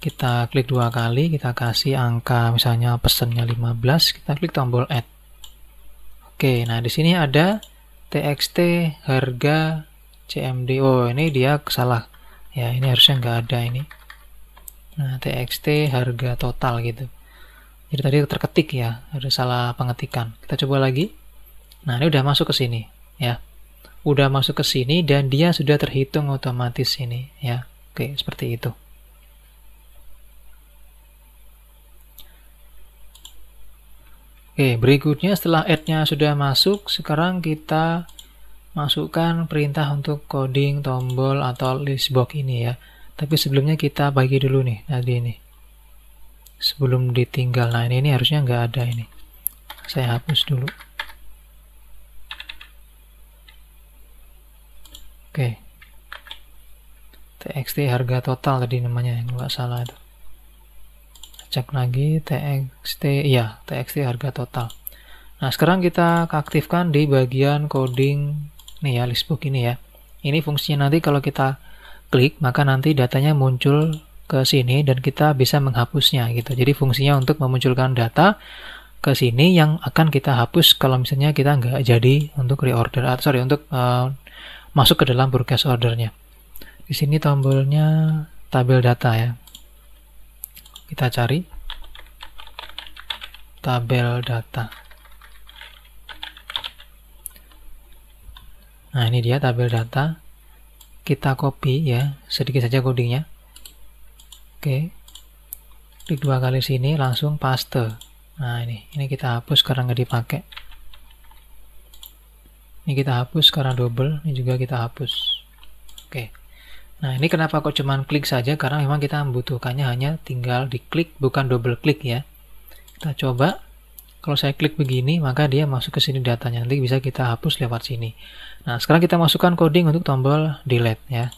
kita klik dua kali kita kasih angka misalnya pesennya 15 kita klik tombol add oke nah di sini ada txt harga cmd oh ini dia salah ya ini harusnya nggak ada ini nah txt harga total gitu jadi tadi terketik ya ada salah pengetikan kita coba lagi nah ini udah masuk ke sini ya udah masuk ke sini dan dia sudah terhitung otomatis ini ya oke seperti itu Oke, berikutnya setelah add-nya sudah masuk, sekarang kita masukkan perintah untuk coding tombol atau list box ini ya. Tapi sebelumnya kita bagi dulu nih tadi ini. Sebelum ditinggal, nah ini, ini harusnya nggak ada ini. Saya hapus dulu. Oke. TXT harga total tadi namanya, nggak salah itu cek lagi txt ya txt harga total nah sekarang kita aktifkan di bagian coding nih ya listbook ini ya ini fungsinya nanti kalau kita klik maka nanti datanya muncul ke sini dan kita bisa menghapusnya gitu jadi fungsinya untuk memunculkan data ke sini yang akan kita hapus kalau misalnya kita nggak jadi untuk reorder atau ah, sorry untuk uh, masuk ke dalam broadcast ordernya di sini tombolnya tabel data ya kita cari tabel data nah ini dia tabel data kita copy ya sedikit saja codingnya oke klik dua kali sini langsung paste nah ini ini kita hapus karena nggak dipakai ini kita hapus karena double ini juga kita hapus oke Nah ini kenapa kok cuman klik saja karena memang kita membutuhkannya hanya tinggal diklik bukan double klik ya. Kita coba. Kalau saya klik begini maka dia masuk ke sini datanya. Nanti bisa kita hapus lewat sini. Nah sekarang kita masukkan coding untuk tombol delete ya.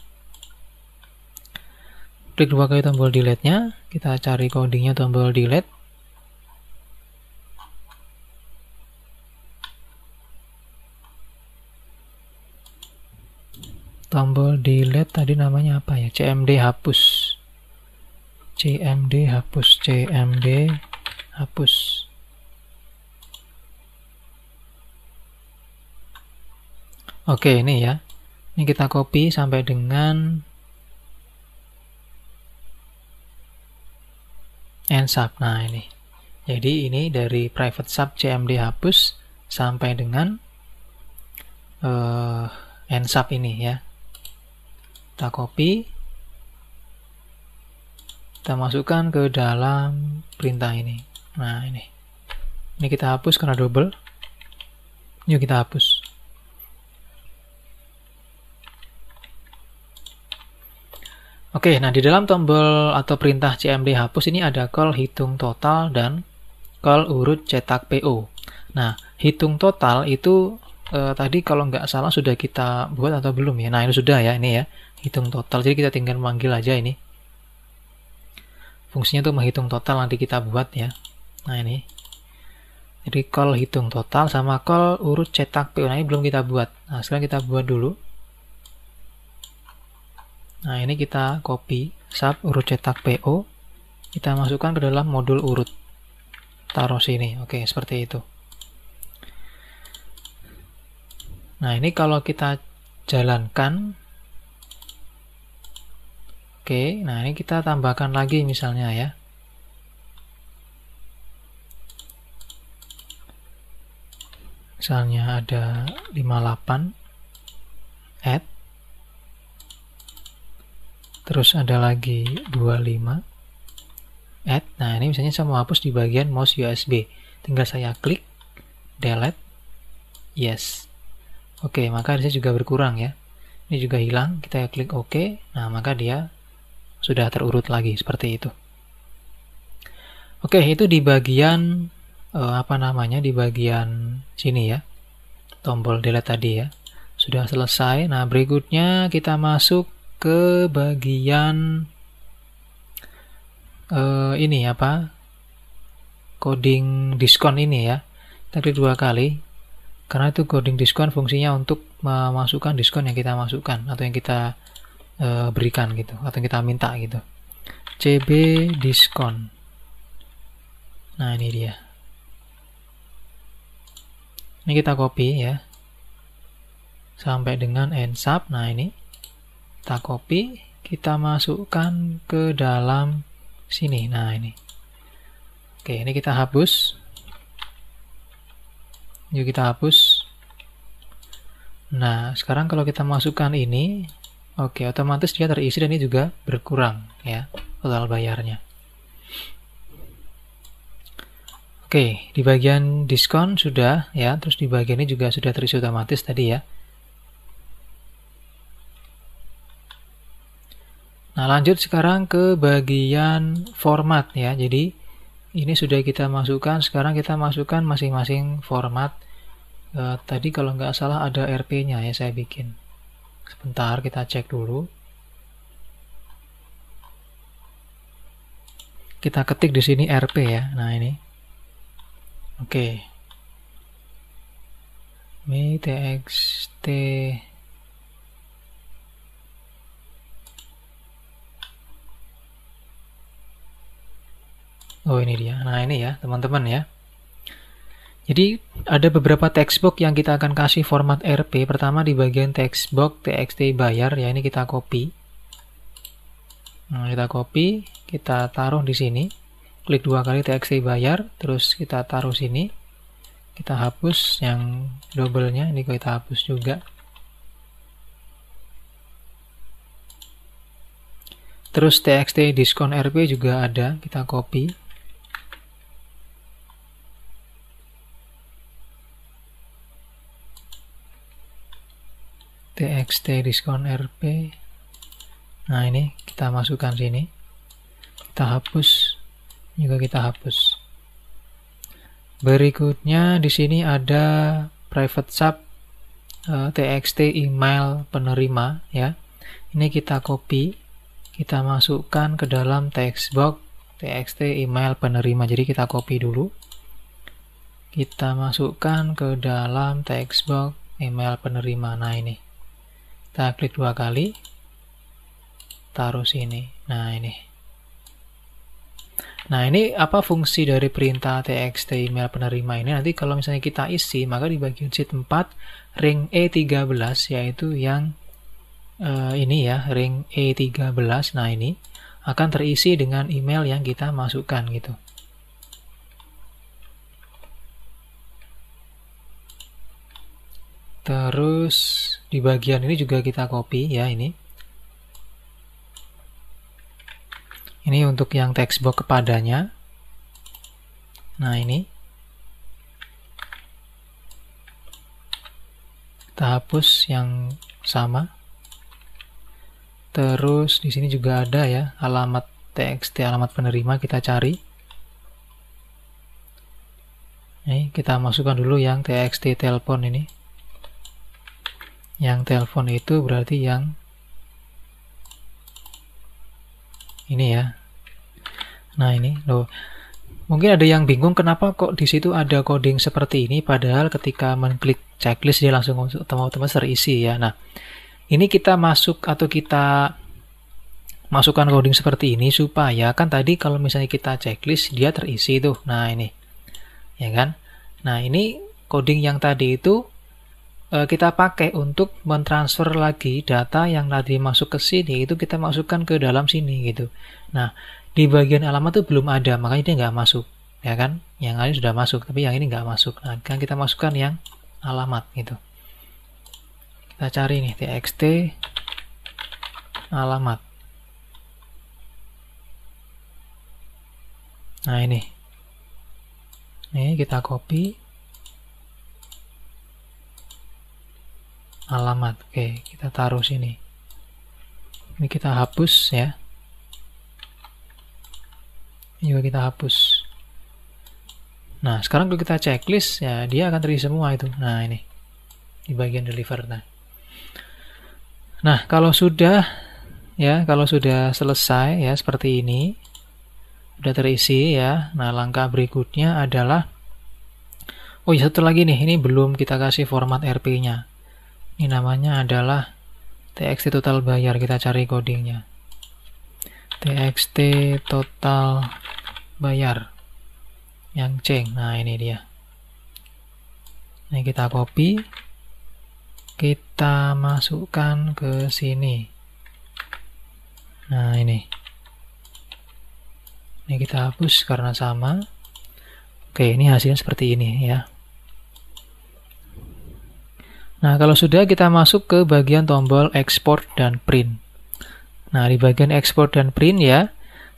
Klik dua kali tombol delete-nya. Kita cari codingnya tombol delete. tombol delete tadi namanya apa ya CMD hapus CMD hapus CMD hapus oke ini ya ini kita copy sampai dengan end sub nah ini jadi ini dari private sub CMD hapus sampai dengan uh, eh, end sub ini ya kita copy kita masukkan ke dalam perintah ini nah ini ini kita hapus karena double yuk kita hapus oke nah di dalam tombol atau perintah cmd hapus ini ada call hitung total dan call urut cetak PO nah hitung total itu eh, tadi kalau nggak salah sudah kita buat atau belum ya nah ini sudah ya ini ya hitung total jadi kita tinggal manggil aja ini fungsinya tuh menghitung total nanti kita buat ya nah ini jadi call hitung total sama call urut cetak PO nah, ini belum kita buat nah sekarang kita buat dulu nah ini kita copy sub urut cetak PO kita masukkan ke dalam modul urut taruh sini oke seperti itu nah ini kalau kita jalankan Oke, nah ini kita tambahkan lagi misalnya ya. Misalnya ada 58 add terus ada lagi 25 add nah ini misalnya saya mau hapus di bagian mouse USB tinggal saya klik delete yes oke maka dia juga berkurang ya ini juga hilang kita klik ok nah maka dia sudah terurut lagi seperti itu. Oke, itu di bagian eh, apa namanya? di bagian sini ya. Tombol delete tadi ya. Sudah selesai. Nah, berikutnya kita masuk ke bagian eh, ini apa? coding diskon ini ya. Tadi dua kali. Karena itu coding diskon fungsinya untuk memasukkan diskon yang kita masukkan atau yang kita e, berikan gitu atau kita minta gitu CB diskon nah ini dia ini kita copy ya sampai dengan end sub nah ini kita copy kita masukkan ke dalam sini nah ini oke ini kita hapus yuk kita hapus nah sekarang kalau kita masukkan ini Oke, otomatis dia terisi dan ini juga berkurang ya total bayarnya. Oke, di bagian diskon sudah ya, terus di bagian ini juga sudah terisi otomatis tadi ya. Nah, lanjut sekarang ke bagian format ya. Jadi ini sudah kita masukkan, sekarang kita masukkan masing-masing format. E, tadi kalau nggak salah ada RP-nya ya saya bikin. Sebentar, kita cek dulu. Kita ketik di sini RP ya. Nah, ini. Oke. Okay. Mi txt Oh, ini dia. Nah, ini ya, teman-teman ya. Jadi ada beberapa textbox yang kita akan kasih format RP. Pertama di bagian textbox txt bayar ya ini kita copy. Nah, kita copy, kita taruh di sini. Klik dua kali txt bayar, terus kita taruh sini. Kita hapus yang double-nya, ini kita hapus juga. Terus txt diskon RP juga ada, kita copy. txt diskon rp nah ini kita masukkan sini kita hapus juga kita hapus berikutnya di sini ada private sub txt eh, email penerima ya ini kita copy kita masukkan ke dalam text box txt email penerima jadi kita copy dulu kita masukkan ke dalam text box email penerima nah ini kita klik dua kali taruh sini nah ini nah ini apa fungsi dari perintah txt email penerima ini nanti kalau misalnya kita isi maka di bagian sheet 4 ring E13 yaitu yang uh, ini ya ring E13 nah ini akan terisi dengan email yang kita masukkan gitu Terus di bagian ini juga kita copy ya ini. Ini untuk yang textbox kepadanya. Nah ini. Kita hapus yang sama. Terus di sini juga ada ya alamat txt ya, alamat penerima kita cari. Ini kita masukkan dulu yang txt telepon ini yang telepon itu berarti yang ini ya nah ini loh mungkin ada yang bingung kenapa kok di situ ada coding seperti ini padahal ketika mengklik checklist dia langsung otomatis terisi ya nah ini kita masuk atau kita masukkan coding seperti ini supaya kan tadi kalau misalnya kita checklist dia terisi tuh nah ini ya kan nah ini coding yang tadi itu Eh, kita pakai untuk mentransfer lagi data yang tadi masuk ke sini itu kita masukkan ke dalam sini gitu. Nah di bagian alamat itu belum ada makanya dia nggak masuk ya kan? Yang lain sudah masuk tapi yang ini nggak masuk. Nah kan kita masukkan yang alamat gitu. Kita cari nih txt alamat. Nah ini, ini kita copy alamat oke kita taruh sini ini kita hapus ya ini juga kita hapus nah sekarang kalau kita checklist ya dia akan terisi semua itu nah ini di bagian deliver nah nah kalau sudah ya kalau sudah selesai ya seperti ini sudah terisi ya nah langkah berikutnya adalah Oh, ya satu lagi nih, ini belum kita kasih format RP-nya ini namanya adalah txt total bayar kita cari codingnya txt total bayar yang ceng nah ini dia ini kita copy kita masukkan ke sini nah ini ini kita hapus karena sama oke ini hasilnya seperti ini ya Nah, kalau sudah kita masuk ke bagian tombol export dan print. Nah, di bagian export dan print ya,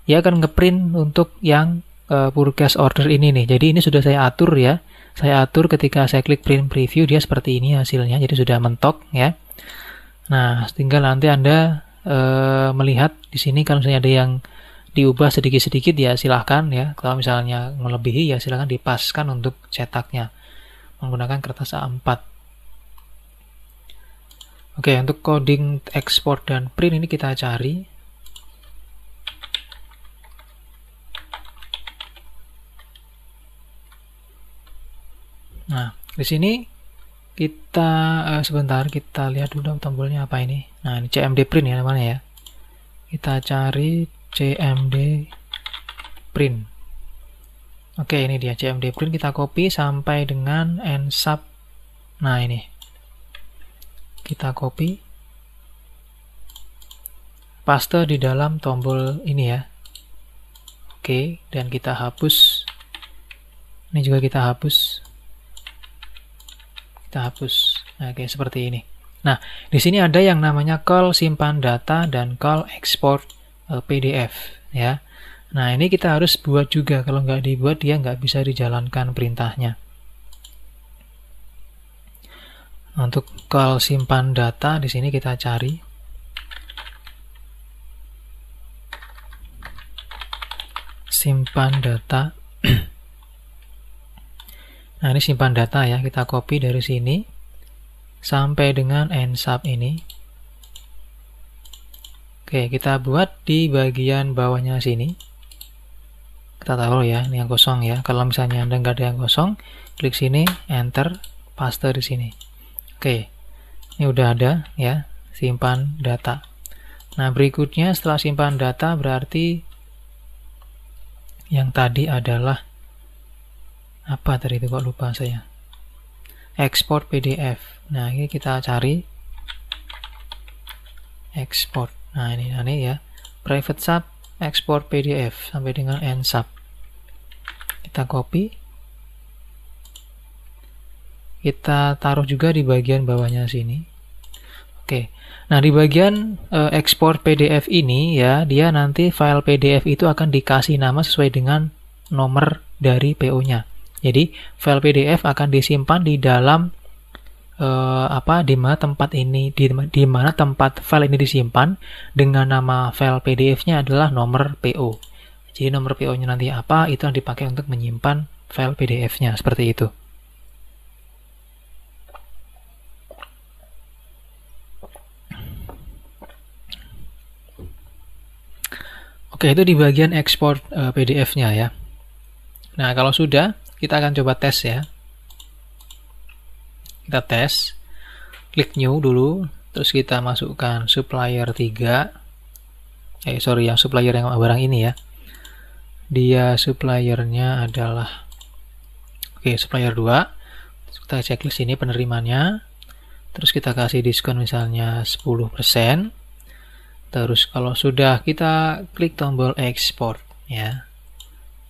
ia akan ngeprint untuk yang uh, e, purchase order ini nih. Jadi ini sudah saya atur ya. Saya atur ketika saya klik print preview dia seperti ini hasilnya. Jadi sudah mentok ya. Nah, tinggal nanti Anda uh, melihat di sini kalau misalnya ada yang diubah sedikit-sedikit ya silahkan ya. Kalau misalnya melebihi ya silahkan dipaskan untuk cetaknya menggunakan kertas A4. Oke, okay, untuk coding export dan print ini kita cari. Nah, di sini kita eh, sebentar kita lihat dulu tombolnya apa ini. Nah, ini CMD print ya namanya ya. Kita cari CMD print. Oke, okay, ini dia CMD print kita copy sampai dengan sub. Nah, ini kita copy paste di dalam tombol ini ya oke dan kita hapus ini juga kita hapus kita hapus nah, oke seperti ini nah di sini ada yang namanya call simpan data dan call export eh, PDF ya nah ini kita harus buat juga kalau nggak dibuat dia nggak bisa dijalankan perintahnya untuk call simpan data di sini kita cari simpan data nah ini simpan data ya kita copy dari sini sampai dengan end sub ini oke kita buat di bagian bawahnya sini kita taruh ya ini yang kosong ya kalau misalnya anda nggak ada yang kosong klik sini enter paste di sini Oke, ini udah ada ya, simpan data. Nah, berikutnya setelah simpan data berarti yang tadi adalah apa tadi itu kok lupa saya. Export PDF. Nah, ini kita cari export. Nah, ini nah, ini ya. Private sub export PDF sampai dengan end sub. Kita copy kita taruh juga di bagian bawahnya sini oke nah di bagian e, ekspor PDF ini ya dia nanti file PDF itu akan dikasih nama sesuai dengan nomor dari PO nya jadi file PDF akan disimpan di dalam eh, apa di mana tempat ini di, di mana tempat file ini disimpan dengan nama file PDF-nya adalah nomor PO. Jadi nomor PO-nya nanti apa itu yang dipakai untuk menyimpan file PDF-nya seperti itu. Oke, itu di bagian export uh, eh, PDF-nya ya. Nah, kalau sudah, kita akan coba tes ya. Kita tes. Klik new dulu, terus kita masukkan supplier 3. Eh, sorry, yang supplier yang barang ini ya. Dia suppliernya adalah Oke, supplier 2. Terus kita checklist ini penerimanya. Terus kita kasih diskon misalnya 10%. Terus kalau sudah kita klik tombol export ya.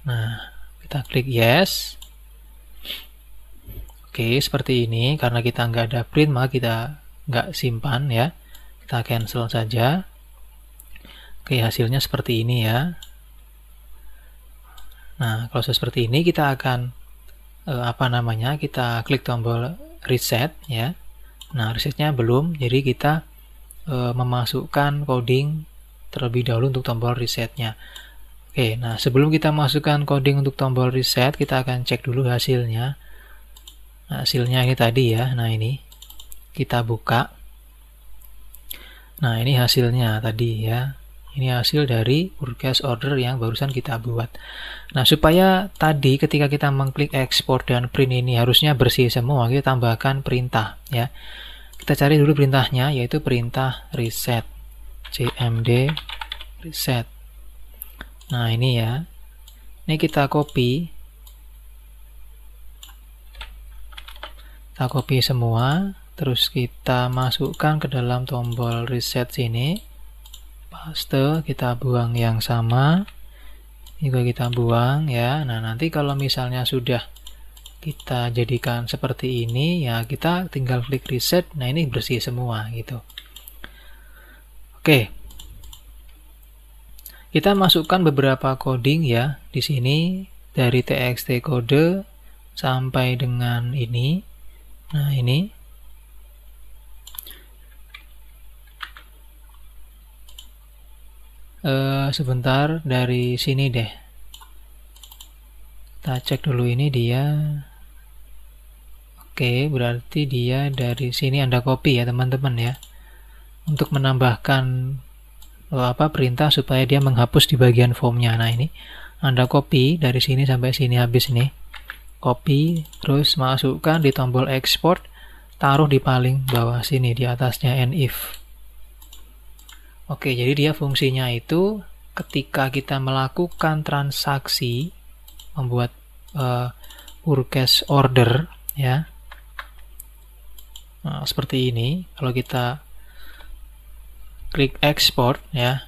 Nah, kita klik yes. Oke, seperti ini karena kita nggak ada print maka kita nggak simpan ya. Kita cancel saja. Oke, hasilnya seperti ini ya. Nah, kalau sudah seperti ini kita akan eh, apa namanya? Kita klik tombol reset ya. Nah, resetnya belum, jadi kita Eh, memasukkan coding terlebih dahulu untuk tombol resetnya. Oke, nah sebelum kita masukkan coding untuk tombol reset, kita akan cek dulu hasilnya. Nah, hasilnya ini tadi ya, nah ini kita buka. Nah ini hasilnya tadi ya, ini hasil dari purchase order yang barusan kita buat. Nah, supaya tadi ketika kita mengklik export dan print ini harusnya bersih semua, kita tambahkan perintah ya kita cari dulu perintahnya yaitu perintah reset cmd reset nah ini ya ini kita copy kita copy semua terus kita masukkan ke dalam tombol reset sini paste kita buang yang sama ini juga kita buang ya nah nanti kalau misalnya sudah kita jadikan seperti ini ya kita tinggal klik reset nah ini bersih semua gitu oke kita masukkan beberapa coding ya di sini dari txt kode sampai dengan ini nah ini e, sebentar dari sini deh kita cek dulu ini dia Oke, berarti dia dari sini Anda copy ya, teman-teman ya. Untuk menambahkan eh, apa perintah supaya dia menghapus di bagian formnya. Nah, ini Anda copy dari sini sampai sini habis ini. Copy, terus masukkan di tombol export, taruh di paling bawah sini di atasnya and if. Oke, jadi dia fungsinya itu ketika kita melakukan transaksi membuat uh, purchase order ya nah, seperti ini kalau kita klik export ya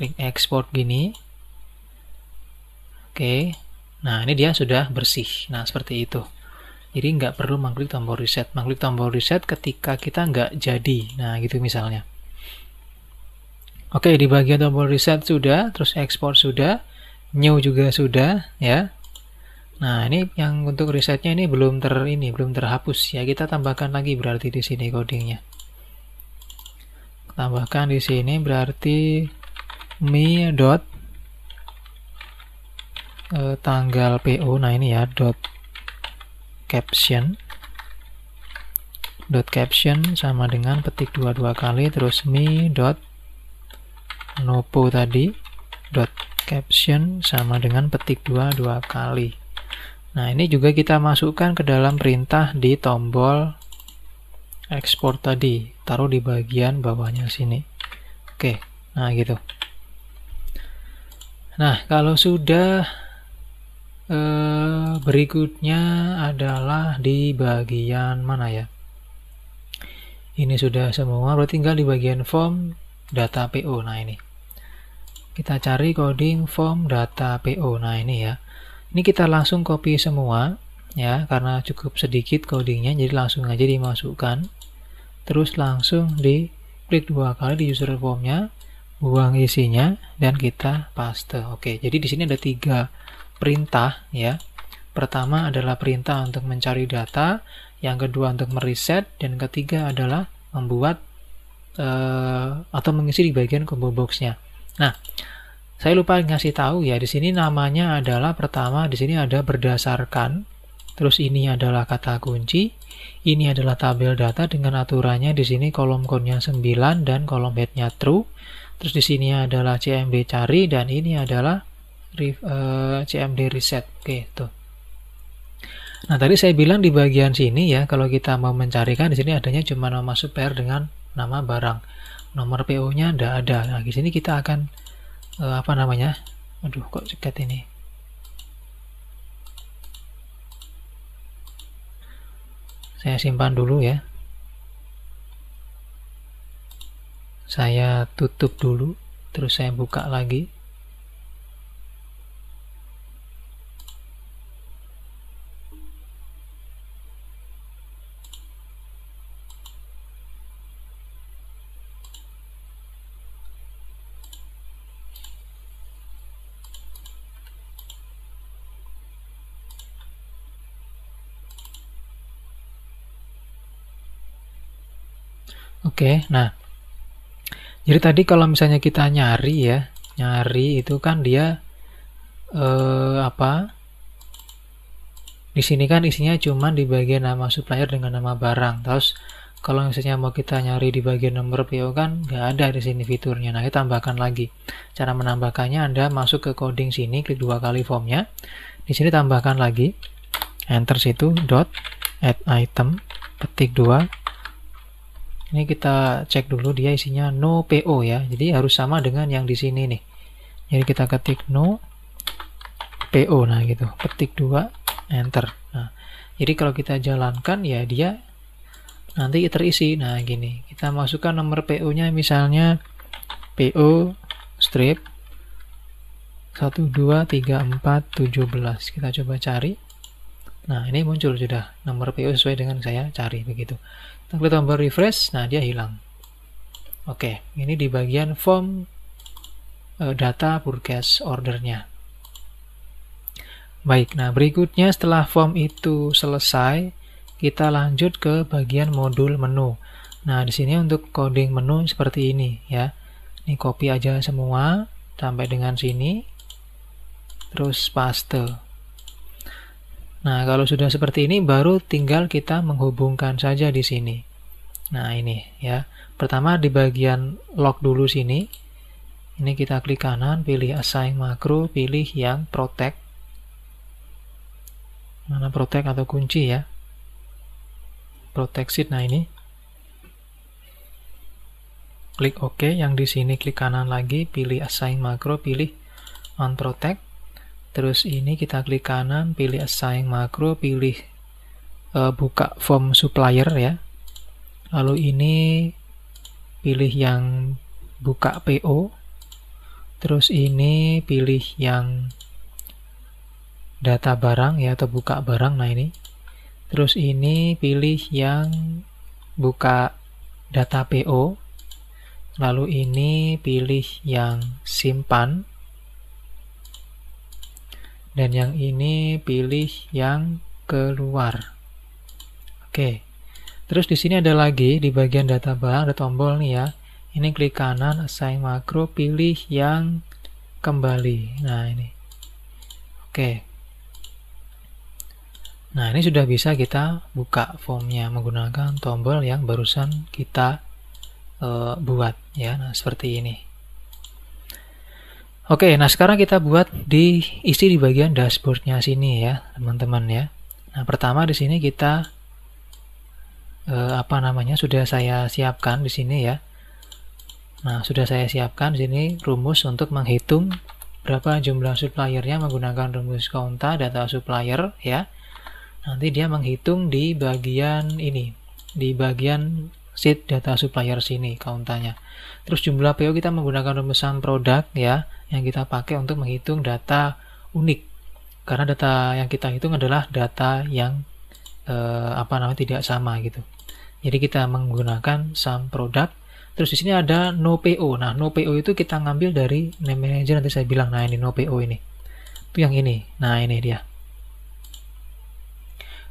klik export gini oke nah ini dia sudah bersih nah seperti itu jadi nggak perlu mengklik tombol reset mengklik tombol reset ketika kita nggak jadi nah gitu misalnya oke di bagian tombol reset sudah terus export sudah new juga sudah ya Nah, ini yang untuk resetnya ini belum ter ini belum terhapus ya. Kita tambahkan lagi berarti di sini codingnya. Tambahkan di sini berarti mi dot eh, tanggal PO. Nah, ini ya dot caption dot caption sama dengan petik dua dua kali terus mi dot nopo tadi dot caption sama dengan petik dua dua kali Nah, ini juga kita masukkan ke dalam perintah di tombol export tadi. Taruh di bagian bawahnya sini. Oke, nah gitu. Nah, kalau sudah eh, berikutnya adalah di bagian mana ya? Ini sudah semua, berarti tinggal di bagian form data PO. Nah, ini. Kita cari coding form data PO. Nah, ini ya. Ini kita langsung copy semua ya karena cukup sedikit codingnya jadi langsung aja dimasukkan. Terus langsung di klik dua kali di user formnya, buang isinya dan kita paste. Oke, jadi di sini ada tiga perintah ya. Pertama adalah perintah untuk mencari data, yang kedua untuk mereset, dan ketiga adalah membuat uh, atau mengisi di bagian combo boxnya. Nah, saya lupa ngasih tahu ya, di sini namanya adalah pertama di sini ada berdasarkan, terus ini adalah kata kunci, ini adalah tabel data dengan aturannya di sini kolom konnya 9 dan kolom headnya true. Terus di sini adalah CMD cari dan ini adalah uh, eh, CMD reset. Oke, tuh. Nah, tadi saya bilang di bagian sini ya, kalau kita mau mencarikan di sini adanya cuma nama super dengan nama barang. Nomor PO-nya tidak ada. Nah, di sini kita akan uh, apa namanya aduh kok cekat ini saya simpan dulu ya saya tutup dulu terus saya buka lagi Oke, nah jadi tadi kalau misalnya kita nyari ya, nyari itu kan dia eh, apa? Di sini kan isinya cuma di bagian nama supplier dengan nama barang. Terus kalau misalnya mau kita nyari di bagian nomor PO kan nggak ada di sini fiturnya. Nah, kita tambahkan lagi. Cara menambahkannya Anda masuk ke coding sini, klik dua kali formnya. Di sini tambahkan lagi. Enter situ dot add item petik dua ini kita cek dulu dia isinya no PO ya jadi harus sama dengan yang di sini nih jadi kita ketik no PO nah gitu petik dua enter nah jadi kalau kita jalankan ya dia nanti terisi nah gini kita masukkan nomor PO nya misalnya PO strip 123417. kita coba cari nah ini muncul sudah nomor PO sesuai dengan saya cari begitu kita klik tombol refresh nah dia hilang oke okay, ini di bagian form uh, data purchase ordernya baik nah berikutnya setelah form itu selesai kita lanjut ke bagian modul menu nah di sini untuk coding menu seperti ini ya ini copy aja semua sampai dengan sini terus paste Nah, kalau sudah seperti ini baru tinggal kita menghubungkan saja di sini. Nah, ini ya. Pertama di bagian lock dulu sini. Ini kita klik kanan, pilih assign macro, pilih yang protect. Mana protect atau kunci ya. Protect sheet nah ini. Klik OK, yang di sini klik kanan lagi, pilih assign macro, pilih unprotect Terus ini kita klik kanan, pilih assign macro, pilih e, buka form supplier ya. Lalu ini pilih yang buka PO. Terus ini pilih yang data barang ya atau buka barang. Nah ini. Terus ini pilih yang buka data PO. Lalu ini pilih yang simpan dan yang ini pilih yang keluar oke terus di sini ada lagi di bagian data bank ada tombol nih ya ini klik kanan assign macro pilih yang kembali nah ini oke nah ini sudah bisa kita buka formnya menggunakan tombol yang barusan kita e, buat ya nah seperti ini Oke, nah sekarang kita buat diisi di bagian dashboardnya sini ya, teman-teman ya. Nah, pertama di sini kita eh, apa namanya sudah saya siapkan di sini ya. Nah, sudah saya siapkan di sini rumus untuk menghitung berapa jumlah suppliernya menggunakan rumus konta data supplier ya. Nanti dia menghitung di bagian ini, di bagian sheet data supplier sini kauntanya. Terus jumlah PO kita menggunakan rumusan produk ya yang kita pakai untuk menghitung data unik. Karena data yang kita hitung adalah data yang eh, apa namanya tidak sama gitu. Jadi kita menggunakan sum produk. Terus di sini ada no PO. Nah, no PO itu kita ngambil dari name manager nanti saya bilang. Nah, ini no PO ini. Itu yang ini. Nah, ini dia.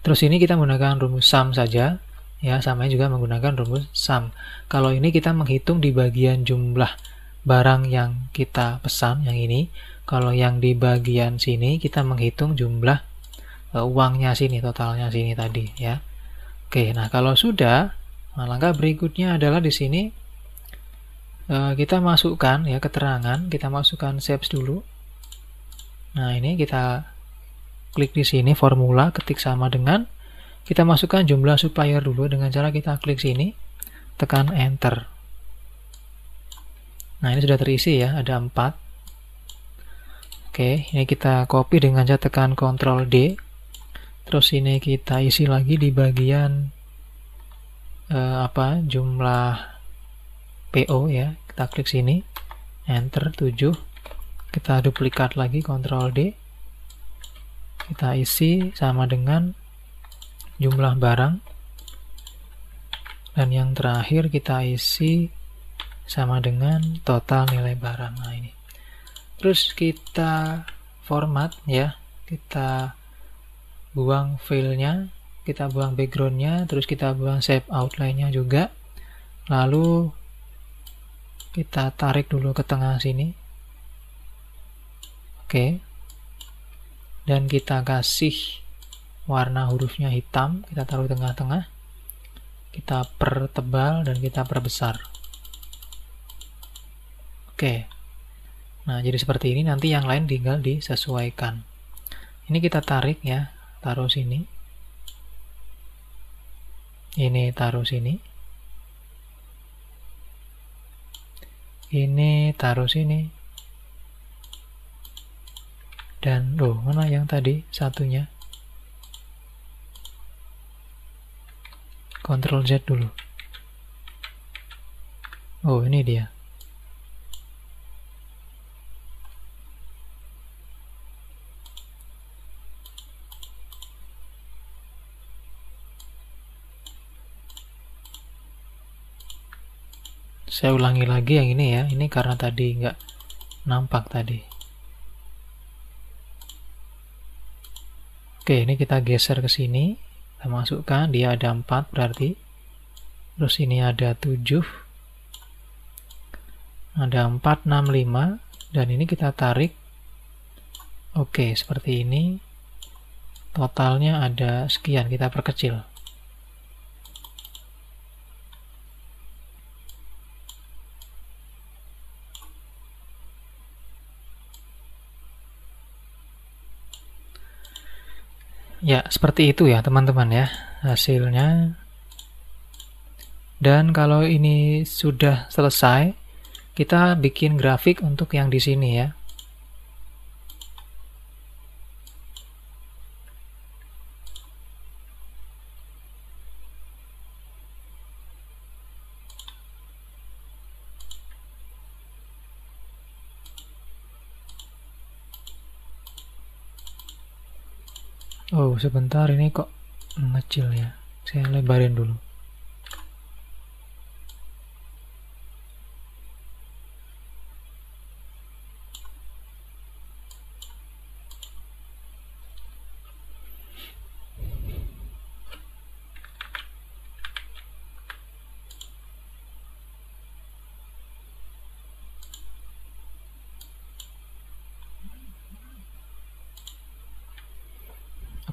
Terus ini kita menggunakan rumus sum saja ya sama juga menggunakan rumus sum. Kalau ini kita menghitung di bagian jumlah barang yang kita pesan yang ini. Kalau yang di bagian sini kita menghitung jumlah e, uangnya sini totalnya sini tadi ya. Oke, nah kalau sudah, nah, langkah berikutnya adalah di sini e, kita masukkan ya keterangan, kita masukkan shapes dulu. Nah, ini kita klik di sini formula ketik sama dengan kita masukkan jumlah supplier dulu dengan cara kita klik sini, tekan enter. Nah, ini sudah terisi ya, ada 4. Oke, ini kita copy dengan cara tekan Ctrl D. Terus ini kita isi lagi di bagian eh, apa? jumlah PO ya. Kita klik sini, enter 7. Kita duplikat lagi Ctrl D. Kita isi sama dengan jumlah barang dan yang terakhir kita isi sama dengan total nilai barang nah ini terus kita format ya kita buang filenya kita buang backgroundnya terus kita buang shape outline-nya juga lalu kita tarik dulu ke tengah sini oke dan kita kasih warna hurufnya hitam kita taruh di tengah-tengah kita pertebal dan kita perbesar oke nah jadi seperti ini nanti yang lain tinggal disesuaikan ini kita tarik ya taruh sini ini taruh sini ini taruh sini dan loh mana yang tadi satunya Ctrl Z dulu. Oh, ini dia. saya ulangi lagi yang ini ya ini karena tadi nggak nampak tadi oke ini kita geser ke sini kita masukkan dia ada 4 berarti terus ini ada 7 ada 4, 6, 5 dan ini kita tarik oke seperti ini totalnya ada sekian kita perkecil ya seperti itu ya teman-teman ya hasilnya dan kalau ini sudah selesai kita bikin grafik untuk yang di sini ya sebentar ini kok mengecil ya saya lebarin dulu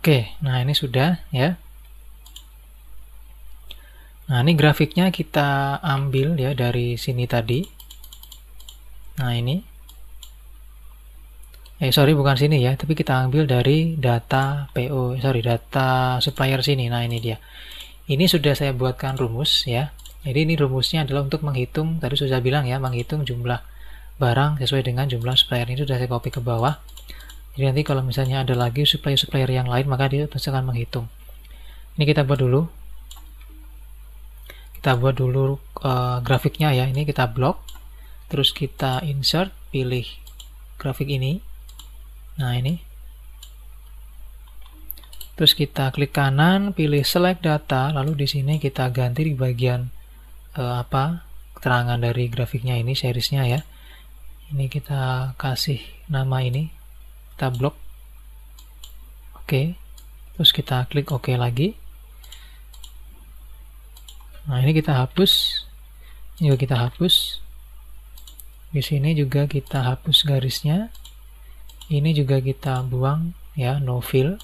Oke, nah ini sudah ya. Nah, ini grafiknya kita ambil ya dari sini tadi. Nah, ini. Eh, sorry, bukan sini ya, tapi kita ambil dari data PO, sorry, data supplier sini. Nah, ini dia. Ini sudah saya buatkan rumus ya. Jadi, ini rumusnya adalah untuk menghitung, tadi sudah bilang ya, menghitung jumlah barang sesuai dengan jumlah supplier. Ini sudah saya copy ke bawah. Jadi nanti kalau misalnya ada lagi supplier-supplier yang lain, maka dia pasti akan menghitung. Ini kita buat dulu. Kita buat dulu uh, grafiknya ya. Ini kita blok, terus kita insert, pilih grafik ini. Nah ini. Terus kita klik kanan, pilih select data, lalu di sini kita ganti di bagian uh, apa keterangan dari grafiknya ini, seriesnya ya. Ini kita kasih nama ini kita blok oke okay. terus kita klik oke OK lagi nah ini kita hapus ini juga kita hapus di sini juga kita hapus garisnya ini juga kita buang ya no fill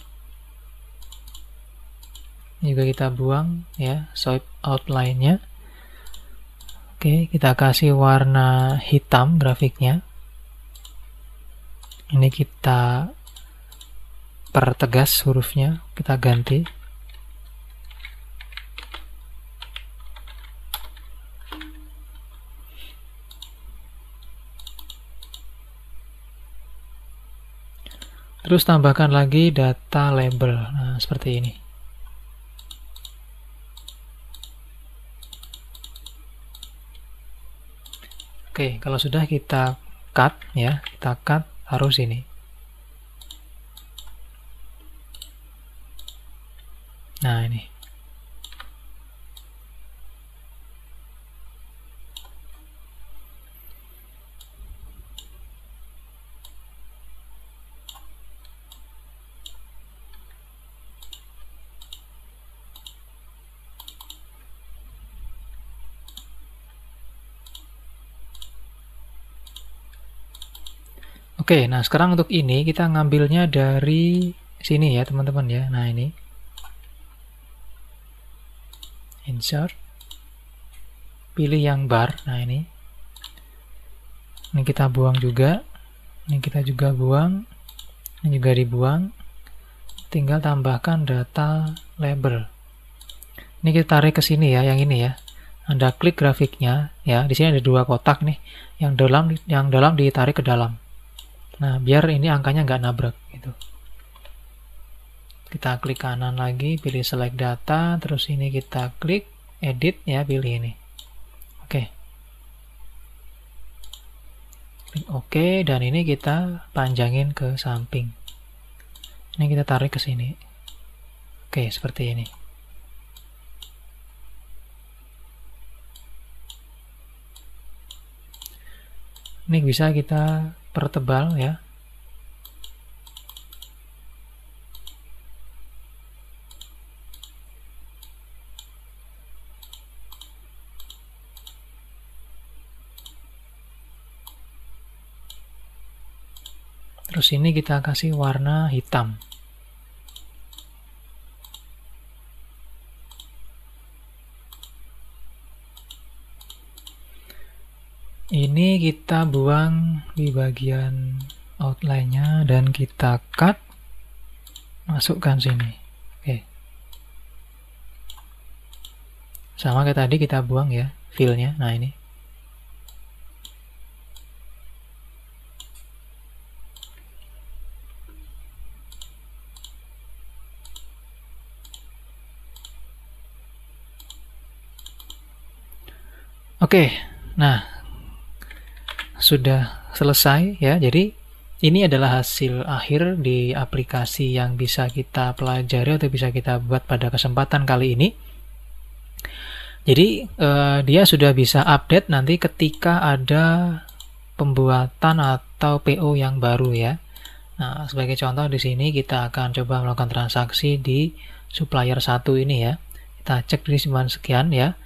ini juga kita buang ya swipe outline-nya oke kita kasih warna hitam grafiknya ini kita pertegas hurufnya kita ganti terus tambahkan lagi data label nah, seperti ini oke kalau sudah kita cut ya kita cut harus ini nah ini Oke, nah sekarang untuk ini kita ngambilnya dari sini ya teman-teman ya. Nah ini. Insert. Pilih yang bar. Nah ini. Ini kita buang juga. Ini kita juga buang. Ini juga dibuang. Tinggal tambahkan data label. Ini kita tarik ke sini ya, yang ini ya. Anda klik grafiknya ya. Di sini ada dua kotak nih. Yang dalam yang dalam ditarik ke dalam Nah, biar ini angkanya nggak nabrak gitu. Kita klik kanan lagi, pilih select data, terus ini kita klik edit ya, pilih ini. Oke. Okay. Oke, okay, dan ini kita panjangin ke samping. Ini kita tarik ke sini. Oke, okay, seperti ini. Ini bisa kita pertebal ya terus ini kita kasih warna hitam ini kita buang di bagian outline-nya dan kita cut masukkan sini oke sama kayak tadi kita buang ya nya nah ini Oke, nah sudah selesai ya. Jadi ini adalah hasil akhir di aplikasi yang bisa kita pelajari atau bisa kita buat pada kesempatan kali ini. Jadi eh, dia sudah bisa update nanti ketika ada pembuatan atau PO yang baru ya. Nah, sebagai contoh di sini kita akan coba melakukan transaksi di supplier satu ini ya. Kita cek di simpan sekian ya.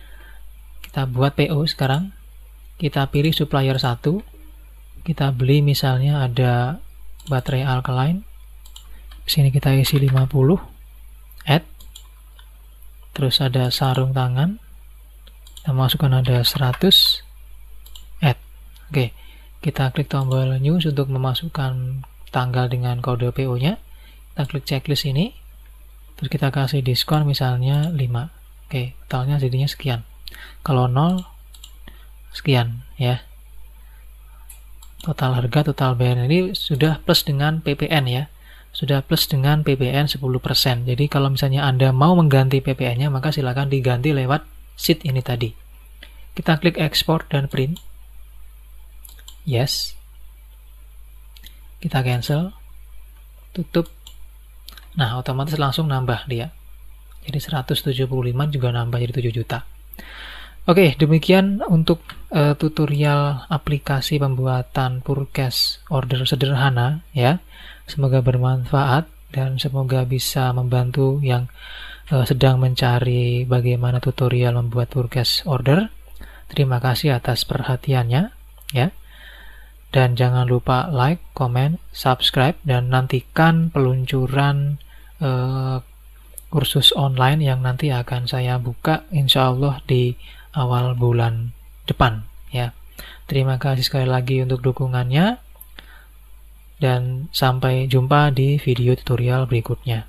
Kita buat PO sekarang kita pilih supplier satu, kita beli misalnya ada baterai alkaline sini kita isi 50 add terus ada sarung tangan kita masukkan ada 100 add oke kita klik tombol new untuk memasukkan tanggal dengan kode PO nya kita klik checklist ini terus kita kasih diskon misalnya 5 oke totalnya jadinya sekian kalau 0 sekian ya total harga total BN ini sudah plus dengan PPN ya sudah plus dengan PPN 10% jadi kalau misalnya Anda mau mengganti PPN nya maka silahkan diganti lewat sheet ini tadi kita klik export dan print yes kita cancel tutup nah otomatis langsung nambah dia jadi 175 juga nambah jadi 7 juta Oke, demikian untuk uh, tutorial aplikasi pembuatan purchase order sederhana ya. Semoga bermanfaat dan semoga bisa membantu yang uh, sedang mencari bagaimana tutorial membuat purchase order. Terima kasih atas perhatiannya ya. Dan jangan lupa like, comment, subscribe dan nantikan peluncuran uh, kursus online yang nanti akan saya buka insyaallah di awal bulan depan ya. Terima kasih sekali lagi untuk dukungannya dan sampai jumpa di video tutorial berikutnya.